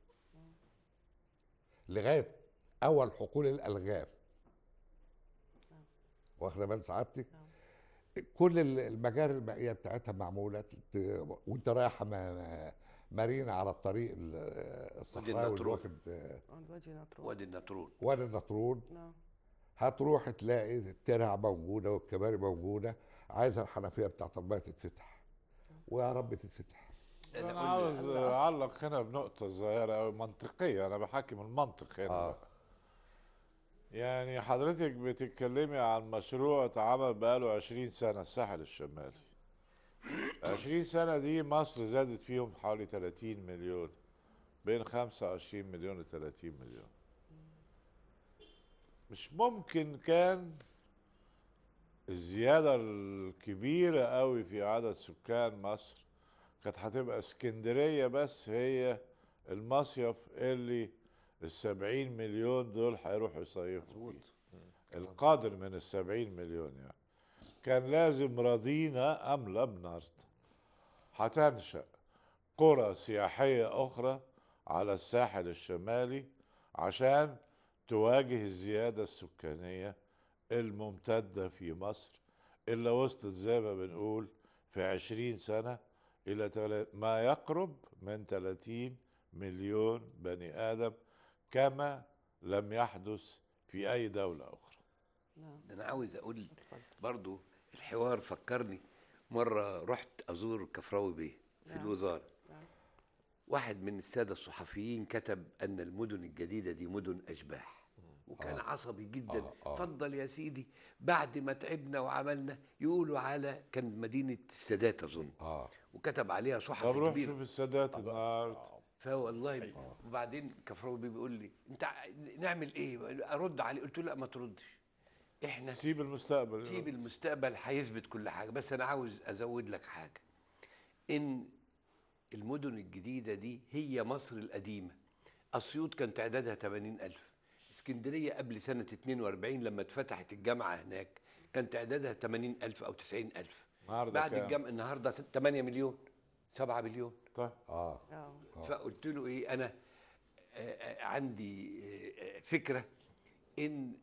لغايه اول حقول الالغام نعم. واخده بال سعادتك نعم. كل المجاري المائيه بتاعتها معموله وانت رايح مارينا على الطريق الصحراوي اللي واخد آه، وادي النطرون وادي النطرون وادي النطرون نعم هتروح تلاقي الترع موجوده والكباري موجوده عايزه الحنفيه بتاعت الميه تتفتح نعم. ويا رب تتفتح انا عاوز اعلق هنا بنقطه صغيره منطقيه انا بحكم المنطق هنا آه. يعني حضرتك بتتكلمي عن مشروع اتعمل بقاله 20 سنه الساحل الشمالي 20 سنة دي مصر زادت فيهم حوالي 30 مليون بين 25 مليون و 30 مليون مش ممكن كان الزيادة الكبيرة قوي في عدد سكان مصر كانت هتبقى اسكندرية بس هي المصيف اللي السبعين مليون دول هيروحوا يصيفوا فيه القادر من السبعين مليون يعني كان لازم رضينا أم لم نرضى هتنشأ قرى سياحية أخرى على الساحل الشمالي عشان تواجه الزيادة السكانية الممتدة في مصر اللي وصلت زي ما بنقول في عشرين سنة إلى ما يقرب من 30 مليون بني آدم كما لم يحدث في أي دولة أخرى نعم. أنا عاوز أقول برضو الحوار فكرني مره رحت ازور كفراوي بيه في نعم. الوزاره نعم. واحد من الساده الصحفيين كتب ان المدن الجديده دي مدن اشباح وكان آه. عصبي جدا آه. آه. فضل يا سيدي بعد ما تعبنا وعملنا يقولوا على كان مدينه السادات اظن آه. وكتب عليها صحفي طب روح شوف السادات النهارده فوالله آه. وبعدين كفراوي بيقول لي انت نعمل ايه ارد عليه قلت له لا ما تردش احنا سيب المستقبل سيب المستقبل هيثبت كل حاجه بس انا عاوز ازود لك حاجه ان المدن الجديده دي هي مصر القديمه اسيوط كان تعدادها 80000 اسكندريه قبل سنه 42 لما اتفتحت الجامعه هناك كان تعدادها 80000 او 90000 بعد الجامعه النهارده 8 مليون 7 مليون طيب آه. اه فقلت له ايه انا آه، آه، عندي فكره ان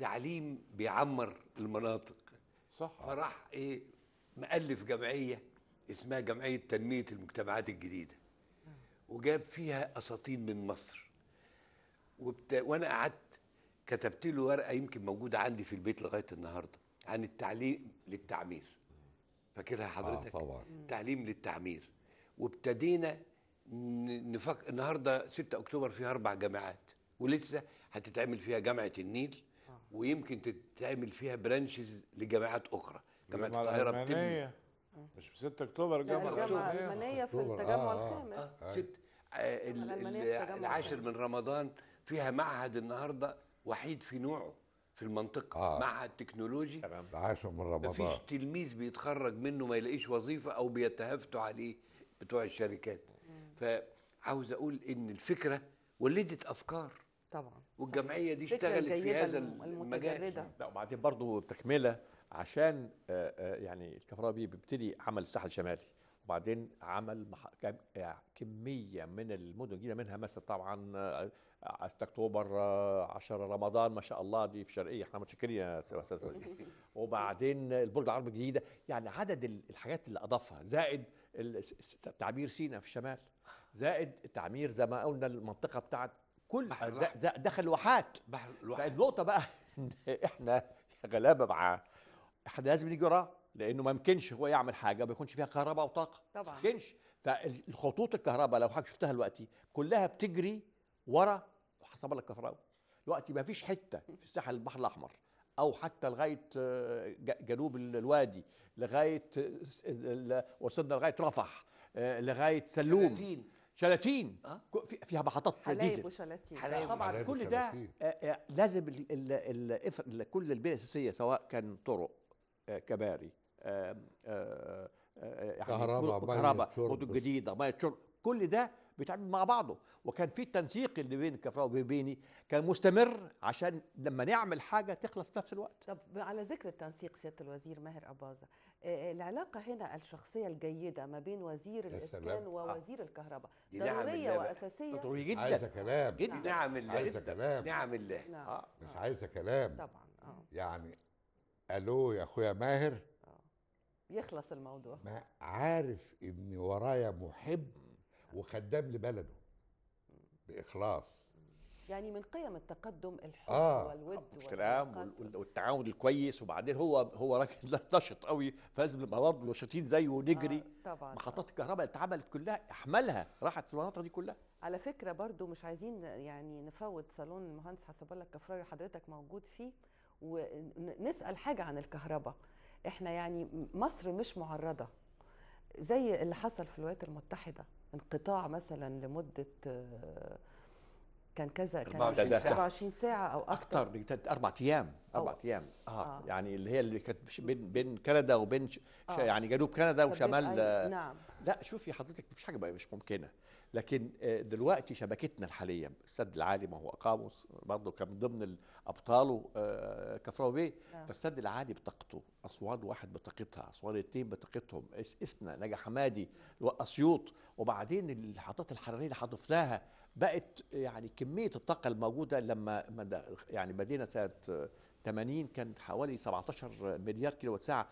التعليم بيعمر المناطق صح فراح ايه مألف جمعيه اسمها جمعيه تنميه المجتمعات الجديده وجاب فيها اساطين من مصر وبت... وانا قعدت كتبت له ورقه يمكن موجوده عندي في البيت لغايه النهارده عن التعليم للتعمير فاكرها آه، حضرتك آه طبعا تعليم للتعمير وابتدينا نفك النهارده 6 اكتوبر فيها اربع جامعات ولسه هتتعمل فيها جامعه النيل ويمكن تتعمل فيها برانشز لجامعات اخرى جامعه القاهره بتبني مش في 6 اكتوبر الجامعه الالمانيه في التجمع آه الخامس آه. آه. ست آه العاشر من رمضان فيها معهد النهارده وحيد في نوعه في المنطقة آه. معهد تكنولوجي العاشر من رمضان مفيش تلميذ بيتخرج منه ما يلاقيش وظيفة أو بيتهافتوا عليه بتوع الشركات فعاوز أقول إن الفكرة ولدت أفكار طبعا والجمعيه دي اشتغلت في هذا المجال لا وبعدين برضه تكمله عشان آه، آه، يعني الكهربي بيبتدي عمل الساحل الشمالي وبعدين عمل آه، كميه من المدن الجديده منها مثلا طبعا 6 اكتوبر 10 رمضان ما شاء الله دي في شرقيه احنا متشكرين يا استاذ وبعدين البرج العربي الجديده يعني عدد الحاجات اللي اضافها زائد تعمير سينا في الشمال زائد تعمير زي ما قلنا المنطقه بتاعت كل دخل الواحات بحر فالنقطه بقى ان احنا غلابه معاه احنا لازم نيجي وراه لانه ما يمكنش هو يعمل حاجه ما يكونش فيها كهرباء وطاقه طبعا ما يمكنش فالخطوط الكهرباء لو حضرتك شفتها دلوقتي كلها بتجري ورا حسب لك كهرباء دلوقتي ما فيش حته في ساحل البحر الاحمر او حتى لغايه آه، جنوب الوادي لغايه آه، وصلنا لغايه رفح آه، لغايه سلوم 30 شلاتين أه؟ فيها محطات حلايب وشلاتين حلايب طبعا كل ده آه، آه، لازم كل البنيه الاساسيه سواء كان طرق آه، كباري يعني كهرباء كهرباء مدن جديده ميه شرب كل ده بيتعامل مع بعضه وكان في التنسيق اللي بين كفراء وبيني كان مستمر عشان لما نعمل حاجه تخلص في نفس الوقت طب على ذكر التنسيق سياده الوزير ماهر اباظه آه، آه، العلاقه هنا الشخصيه الجيده ما بين وزير الاسكان آه. ووزير آه. الكهرباء نعم ضروريه واساسيه ضروري جدا عايزه كلام جدا نعم. نعم الله عايزه كلام نعم الله نعم. آه. مش عايزه كلام طبعا آه. يعني الو يا اخويا ماهر يخلص الموضوع ما عارف ان ورايا محب وخدام لبلده باخلاص يعني من قيم التقدم الحب آه. والود آه، والكلام والتعاون الكويس وبعدين هو هو راجل نشط قوي فلازم نبقى برضه زيه ونجري آه طبعا محطات الكهرباء اتعملت كلها احملها راحت في المناطق دي كلها على فكره برضه مش عايزين يعني نفوت صالون المهندس حسب الله الكفراوي حضرتك موجود فيه ونسال حاجه عن الكهرباء احنا يعني مصر مش معرضه زي اللي حصل في الولايات المتحده انقطاع مثلا لمده آه، كان كذا كان 24 ساعة. أو أكثر أكثر أربع أيام أربع أيام آه. آه. يعني اللي هي اللي كانت بين بين كندا وبين ش... آه. يعني جنوب كندا وشمال آه. نعم لا شوفي حضرتك مفيش حاجة بقى مش ممكنة لكن آه، دلوقتي شبكتنا الحاليه السد العالي ما هو اقامه برضه كان من ضمن ابطاله آه، كفراوي بيه نعم. فالسد العالي بطاقته اسوان واحد بطاقتها اسوان اثنين بطاقتهم اسنا نجا حمادي اسيوط وبعدين الحطات الحراريه اللي حضفناها بقت يعني كميه الطاقه الموجوده لما يعني بدينا سنه 80 كانت حوالي 17 مليار كيلو ساعه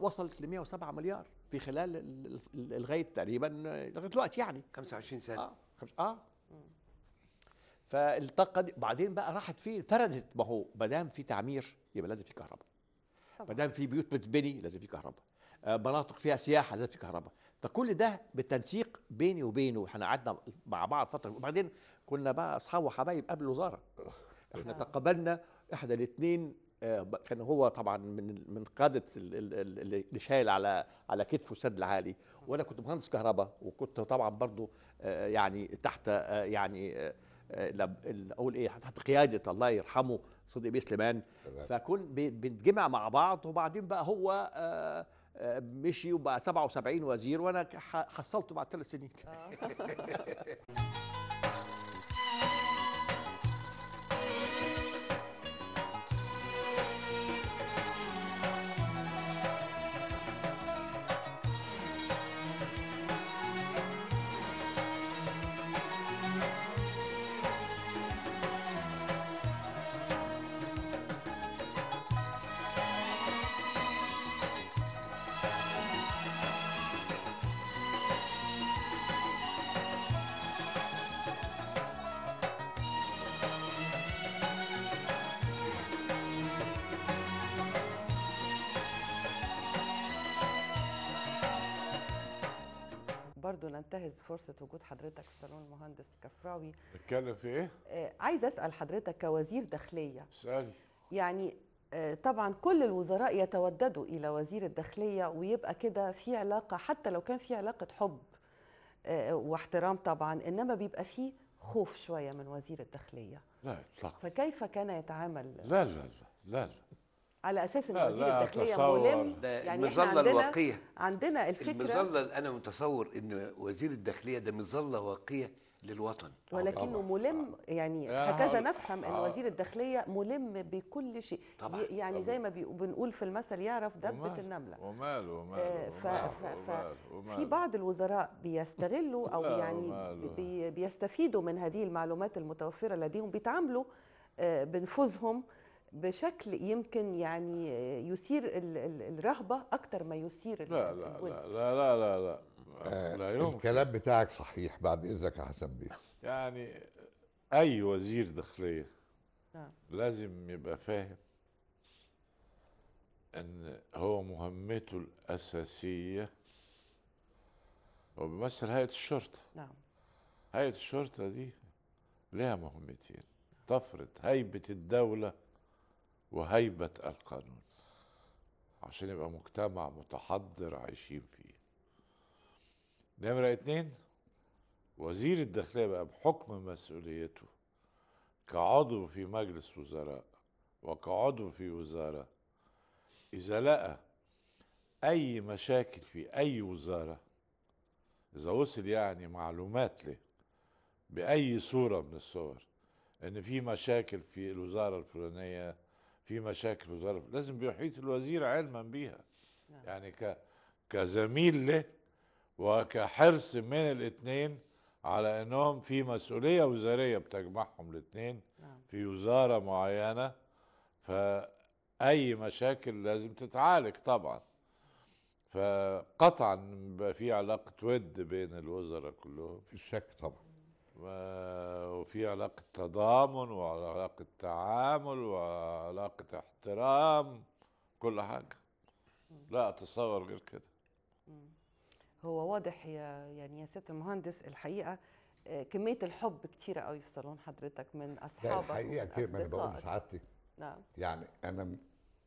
وصلت ل 107 مليار في خلال لغايه تقريبا لغايه دلوقتي يعني 25 سنه اه اه فالطاقه دي بعدين بقى راحت فين؟ فردت ما هو ما دام في تعمير يبقى لازم في كهرباء ما دام في بيوت بتبني لازم في كهرباء آه، مناطق فيها سياحه لازم في كهرباء فكل ده بالتنسيق بيني وبينه احنا قعدنا مع بعض فتره وبعدين كنا بقى اصحاب وحبايب قبل الوزاره احنا تقابلنا احنا الاثنين آه، كان هو طبعا من من قاده اللي شايل على على كتفه السد العالي وانا كنت مهندس كهرباء وكنت طبعا برضو آه، يعني تحت آه، يعني اقول ايه تحت قياده الله يرحمه صديق بيه سليمان فكن بنتجمع مع بعض وبعدين بقى هو مشي وبقى 77 وزير وانا حصلته بعد ثلاث سنين فرصه وجود حضرتك في صالون المهندس الكفراوي بتكلم في ايه؟ آه عايز اسال حضرتك كوزير داخليه اسالي يعني آه طبعا كل الوزراء يتوددوا الى وزير الداخليه ويبقى كده في علاقه حتى لو كان في علاقه حب آه واحترام طبعا انما بيبقى في خوف شويه من وزير الداخليه لا اطلاقا فكيف كان يتعامل لا لا لا لا, لا. على اساس ان وزير الداخليه ملم يعني المظله الواقيه عندنا الفكره المظله انا متصور ان وزير الداخليه ده مظله واقيه للوطن ولكنه طبعا. ملم يعني هكذا نفهم ان آه. وزير الداخليه ملم بكل شيء طبعا. يعني طبعا. زي ما بنقول في المثل يعرف دبه النمله وماله وماله آه، ففي بعض الوزراء بيستغلوا او يعني بي بيستفيدوا من هذه المعلومات المتوفره لديهم بيتعاملوا آه، بنفوذهم بشكل يمكن يعني يثير الرهبه اكتر ما يثير لا لا, لا لا لا لا لا آه، لا لا يمكن. الكلام بتاعك صحيح بعد اذنك يا حسن بيه يعني اي وزير داخليه نعم. لازم يبقى فاهم ان هو مهمته الاساسيه وبيمثل هيئه الشرطه نعم هيئه الشرطه دي لها مهمتين تفرض هيبه الدوله وهيبة القانون عشان يبقى مجتمع متحضر عايشين فيه نمرة اتنين وزير الداخلية بقى بحكم مسؤوليته كعضو في مجلس وزراء وكعضو في وزارة إذا لقى أي مشاكل في أي وزارة إذا وصل يعني معلومات له بأي صورة من الصور إن في مشاكل في الوزارة الفلانية في مشاكل وظرف لازم بيحيط الوزير علما بيها نعم. يعني ك كزميل له وكحرص من الاثنين على انهم في مسؤوليه وزاريه بتجمعهم الاثنين نعم. في وزاره معينه فاي مشاكل لازم تتعالج طبعا فقطعا بيبقى في علاقه ود بين الوزراء كلهم في شك طبعا وفي علاقة تضامن وعلاقة تعامل وعلاقة احترام كل حاجة لا أتصور غير كده هو واضح يا يعني يا سيادة المهندس الحقيقة آه، كمية الحب كتيرة قوي في صالون حضرتك من أصحابك الحقيقة كده أنا بقول سعادتي نعم يعني أنا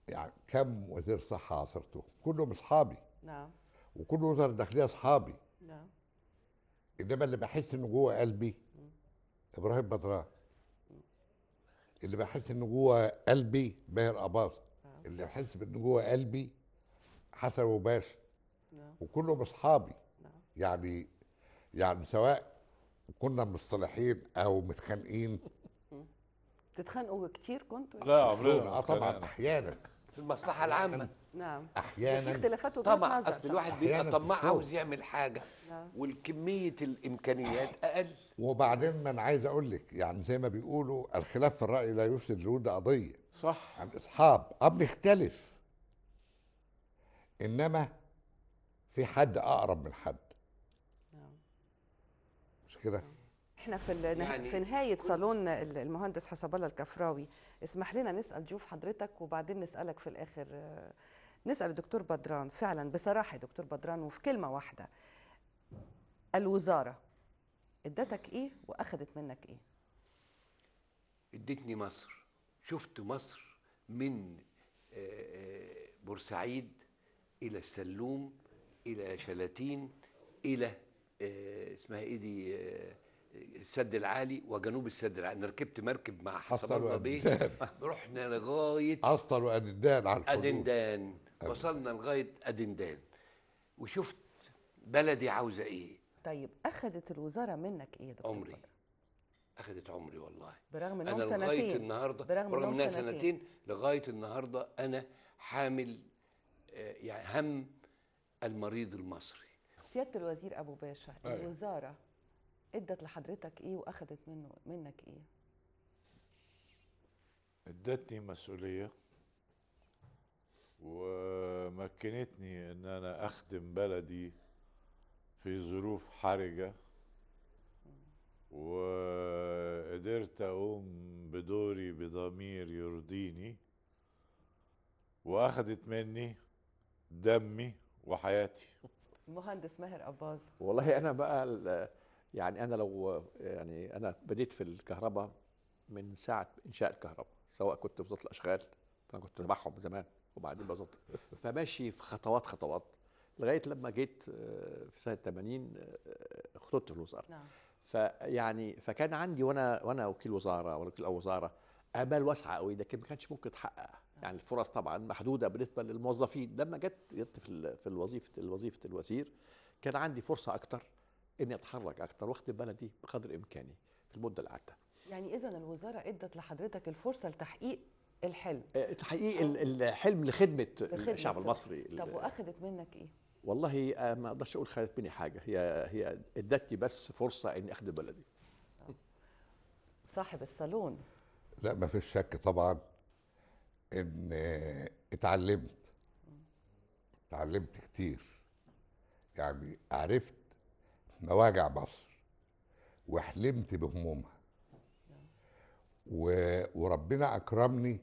يعني كم وزير صحة عاصرته كلهم أصحابي نعم وكل وزارة الداخلية أصحابي نعم انما اللي بحس انه جوه قلبي ابراهيم بدران اللي بحس انه جوه قلبي ماهر اباظه آه. اللي بحس انه جوه قلبي حسن وباشا نعم. وكلهم اصحابي نعم. يعني يعني سواء كنا مصطلحين او متخانقين تتخانقوا كتير كنتوا لا عمرنا اه طبعا احيانا في المصلحه العامه نعم احيانا في اختلافات طبعا اصل الواحد بيبقى طماع عاوز يعمل حاجه نعم. والكميه الامكانيات اقل وبعدين ما انا عايز اقول لك يعني زي ما بيقولوا الخلاف في الراي لا يفسد لود قضيه صح عن اصحاب اه اختلف انما في حد اقرب من حد نعم. مش كده نعم. احنا في يعني في نهايه صالون المهندس حسب الله الكفراوي اسمح لنا نسال ضيوف حضرتك وبعدين نسالك في الاخر آه، نسال الدكتور بدران فعلا بصراحه دكتور بدران وفي كلمه واحده الوزاره ادتك ايه واخدت منك ايه ادتني مصر شفت مصر من آه، آه، بورسعيد الى السلوم الى شلاتين الى آه، اسمها ايه دي السد العالي وجنوب السد العالي انا ركبت مركب مع حسن الله رحنا لغايه عسطل وادندان على الحدود. ادندان وصلنا لغايه ادندان وشفت بلدي عاوزه ايه طيب اخذت الوزاره منك ايه يا دكتور عمري اخذت عمري والله برغم انهم سنتين لغايه النهارده برغم, برغم انها سنتين. سنتين لغايه النهارده انا حامل آه، يعني هم المريض المصري سياده الوزير ابو باشا أيوة. الوزاره ادت لحضرتك ايه واخذت منه منك ايه ادتني مسؤوليه ومكنتني ان انا اخدم بلدي في ظروف حرجة وقدرت اقوم بدوري بضمير يرضيني واخدت مني دمي وحياتي مهندس ماهر اباظ والله انا بقى يعني انا لو يعني انا بديت في الكهرباء من ساعه انشاء الكهرباء سواء كنت في وزاره الاشغال انا كنت تبعهم زمان وبعدين بظبط فماشي في خطوات خطوات لغايه لما جيت آه، في سنه 80 آه، خطبت في الوزاره نعم. فيعني فكان عندي وانا وانا وكيل وزاره وكيل او وزاره امال واسعه قوي لكن ما كانش ممكن تحققها نعم. يعني الفرص طبعا محدوده بالنسبه للموظفين لما جت جت في في الوظيفه الوظيفه الوزير كان عندي فرصه اكتر اني اتحرك اكتر واخد بلدي بقدر امكاني في المده اللي يعني اذا الوزاره ادت لحضرتك الفرصه لتحقيق الحلم آه، تحقيق الحلم لخدمه, الشعب المصري طب واخذت منك ايه؟ والله آه، ما اقدرش اقول خدت مني حاجه هي هي ادتني بس فرصه اني اخدم بلدي صاحب الصالون لا ما فيش شك طبعا ان آه، اتعلمت اتعلمت كتير يعني عرفت مواجع مصر وحلمت بهمومها وربنا اكرمني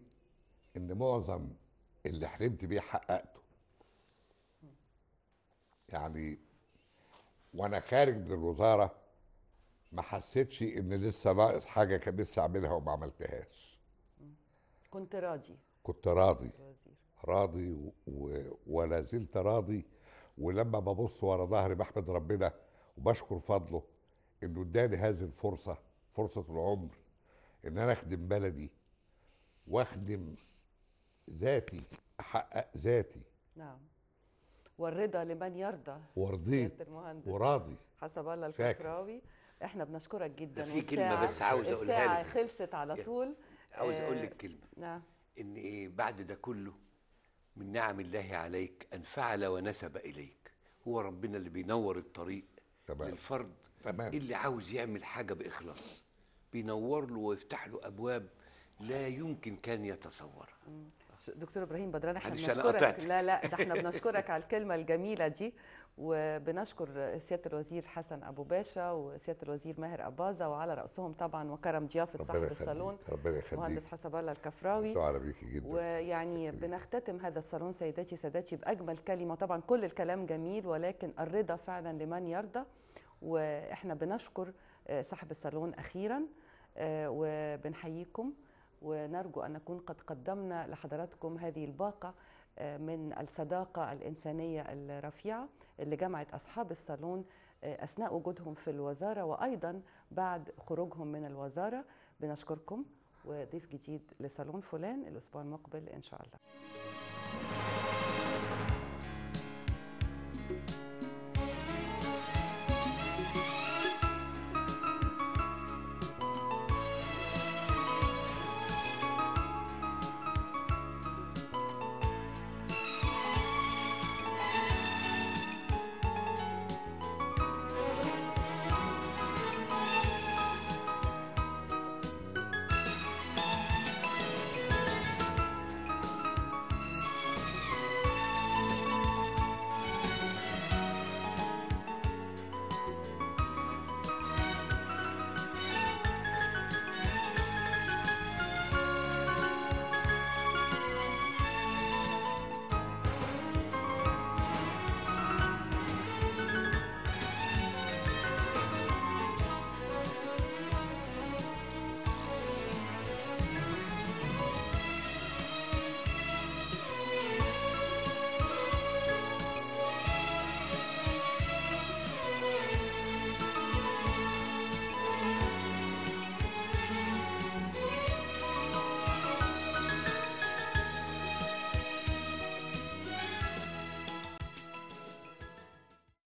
ان معظم اللي حلمت بيه حققته يعني وانا خارج من الوزاره ما حسيتش ان لسه ناقص حاجه كان لسه اعملها وما عملتهاش كنت راضي كنت راضي راضي و... ولا زلت راضي ولما ببص ورا ظهري بحمد ربنا وبشكر فضله انه اداني هذه الفرصه فرصه العمر ان انا اخدم بلدي واخدم ذاتي احقق ذاتي نعم والرضا لمن يرضى ورضيت وراضي حسب الله الكفراوي احنا بنشكرك جدا في كلمه بس عاوز اقولها لك الساعه خلصت على طول عاوز اقول آه، لك كلمه نعم ان ايه بعد ده كله من نعم الله عليك ان فعل ونسب اليك هو ربنا اللي بينور الطريق تمام. للفرد تمام. إيه اللي عاوز يعمل حاجه باخلاص بينور له ويفتح له ابواب لا يمكن كان يتصورها دكتور ابراهيم بدران احنا بنشكرك لا لا ده احنا بنشكرك على الكلمه الجميله دي وبنشكر سياده الوزير حسن ابو باشا وسياده الوزير ماهر اباظه وعلى راسهم طبعا وكرم ضيافه صاحب الصالون ربنا يخليك مهندس حسب الله الكفراوي بيكي جدا ويعني بنختتم هذا الصالون سيداتي سادتي باجمل كلمه طبعا كل الكلام جميل ولكن الرضا فعلا لمن يرضى واحنا بنشكر آه، صاحب الصالون اخيرا آه، وبنحييكم ونرجو أن نكون قد قدمنا لحضراتكم هذه الباقة آه، من الصداقة الإنسانية الرفيعة اللي جمعت أصحاب الصالون آه، أثناء وجودهم في الوزارة وأيضا بعد خروجهم من الوزارة بنشكركم وضيف جديد لصالون فلان الأسبوع المقبل إن شاء الله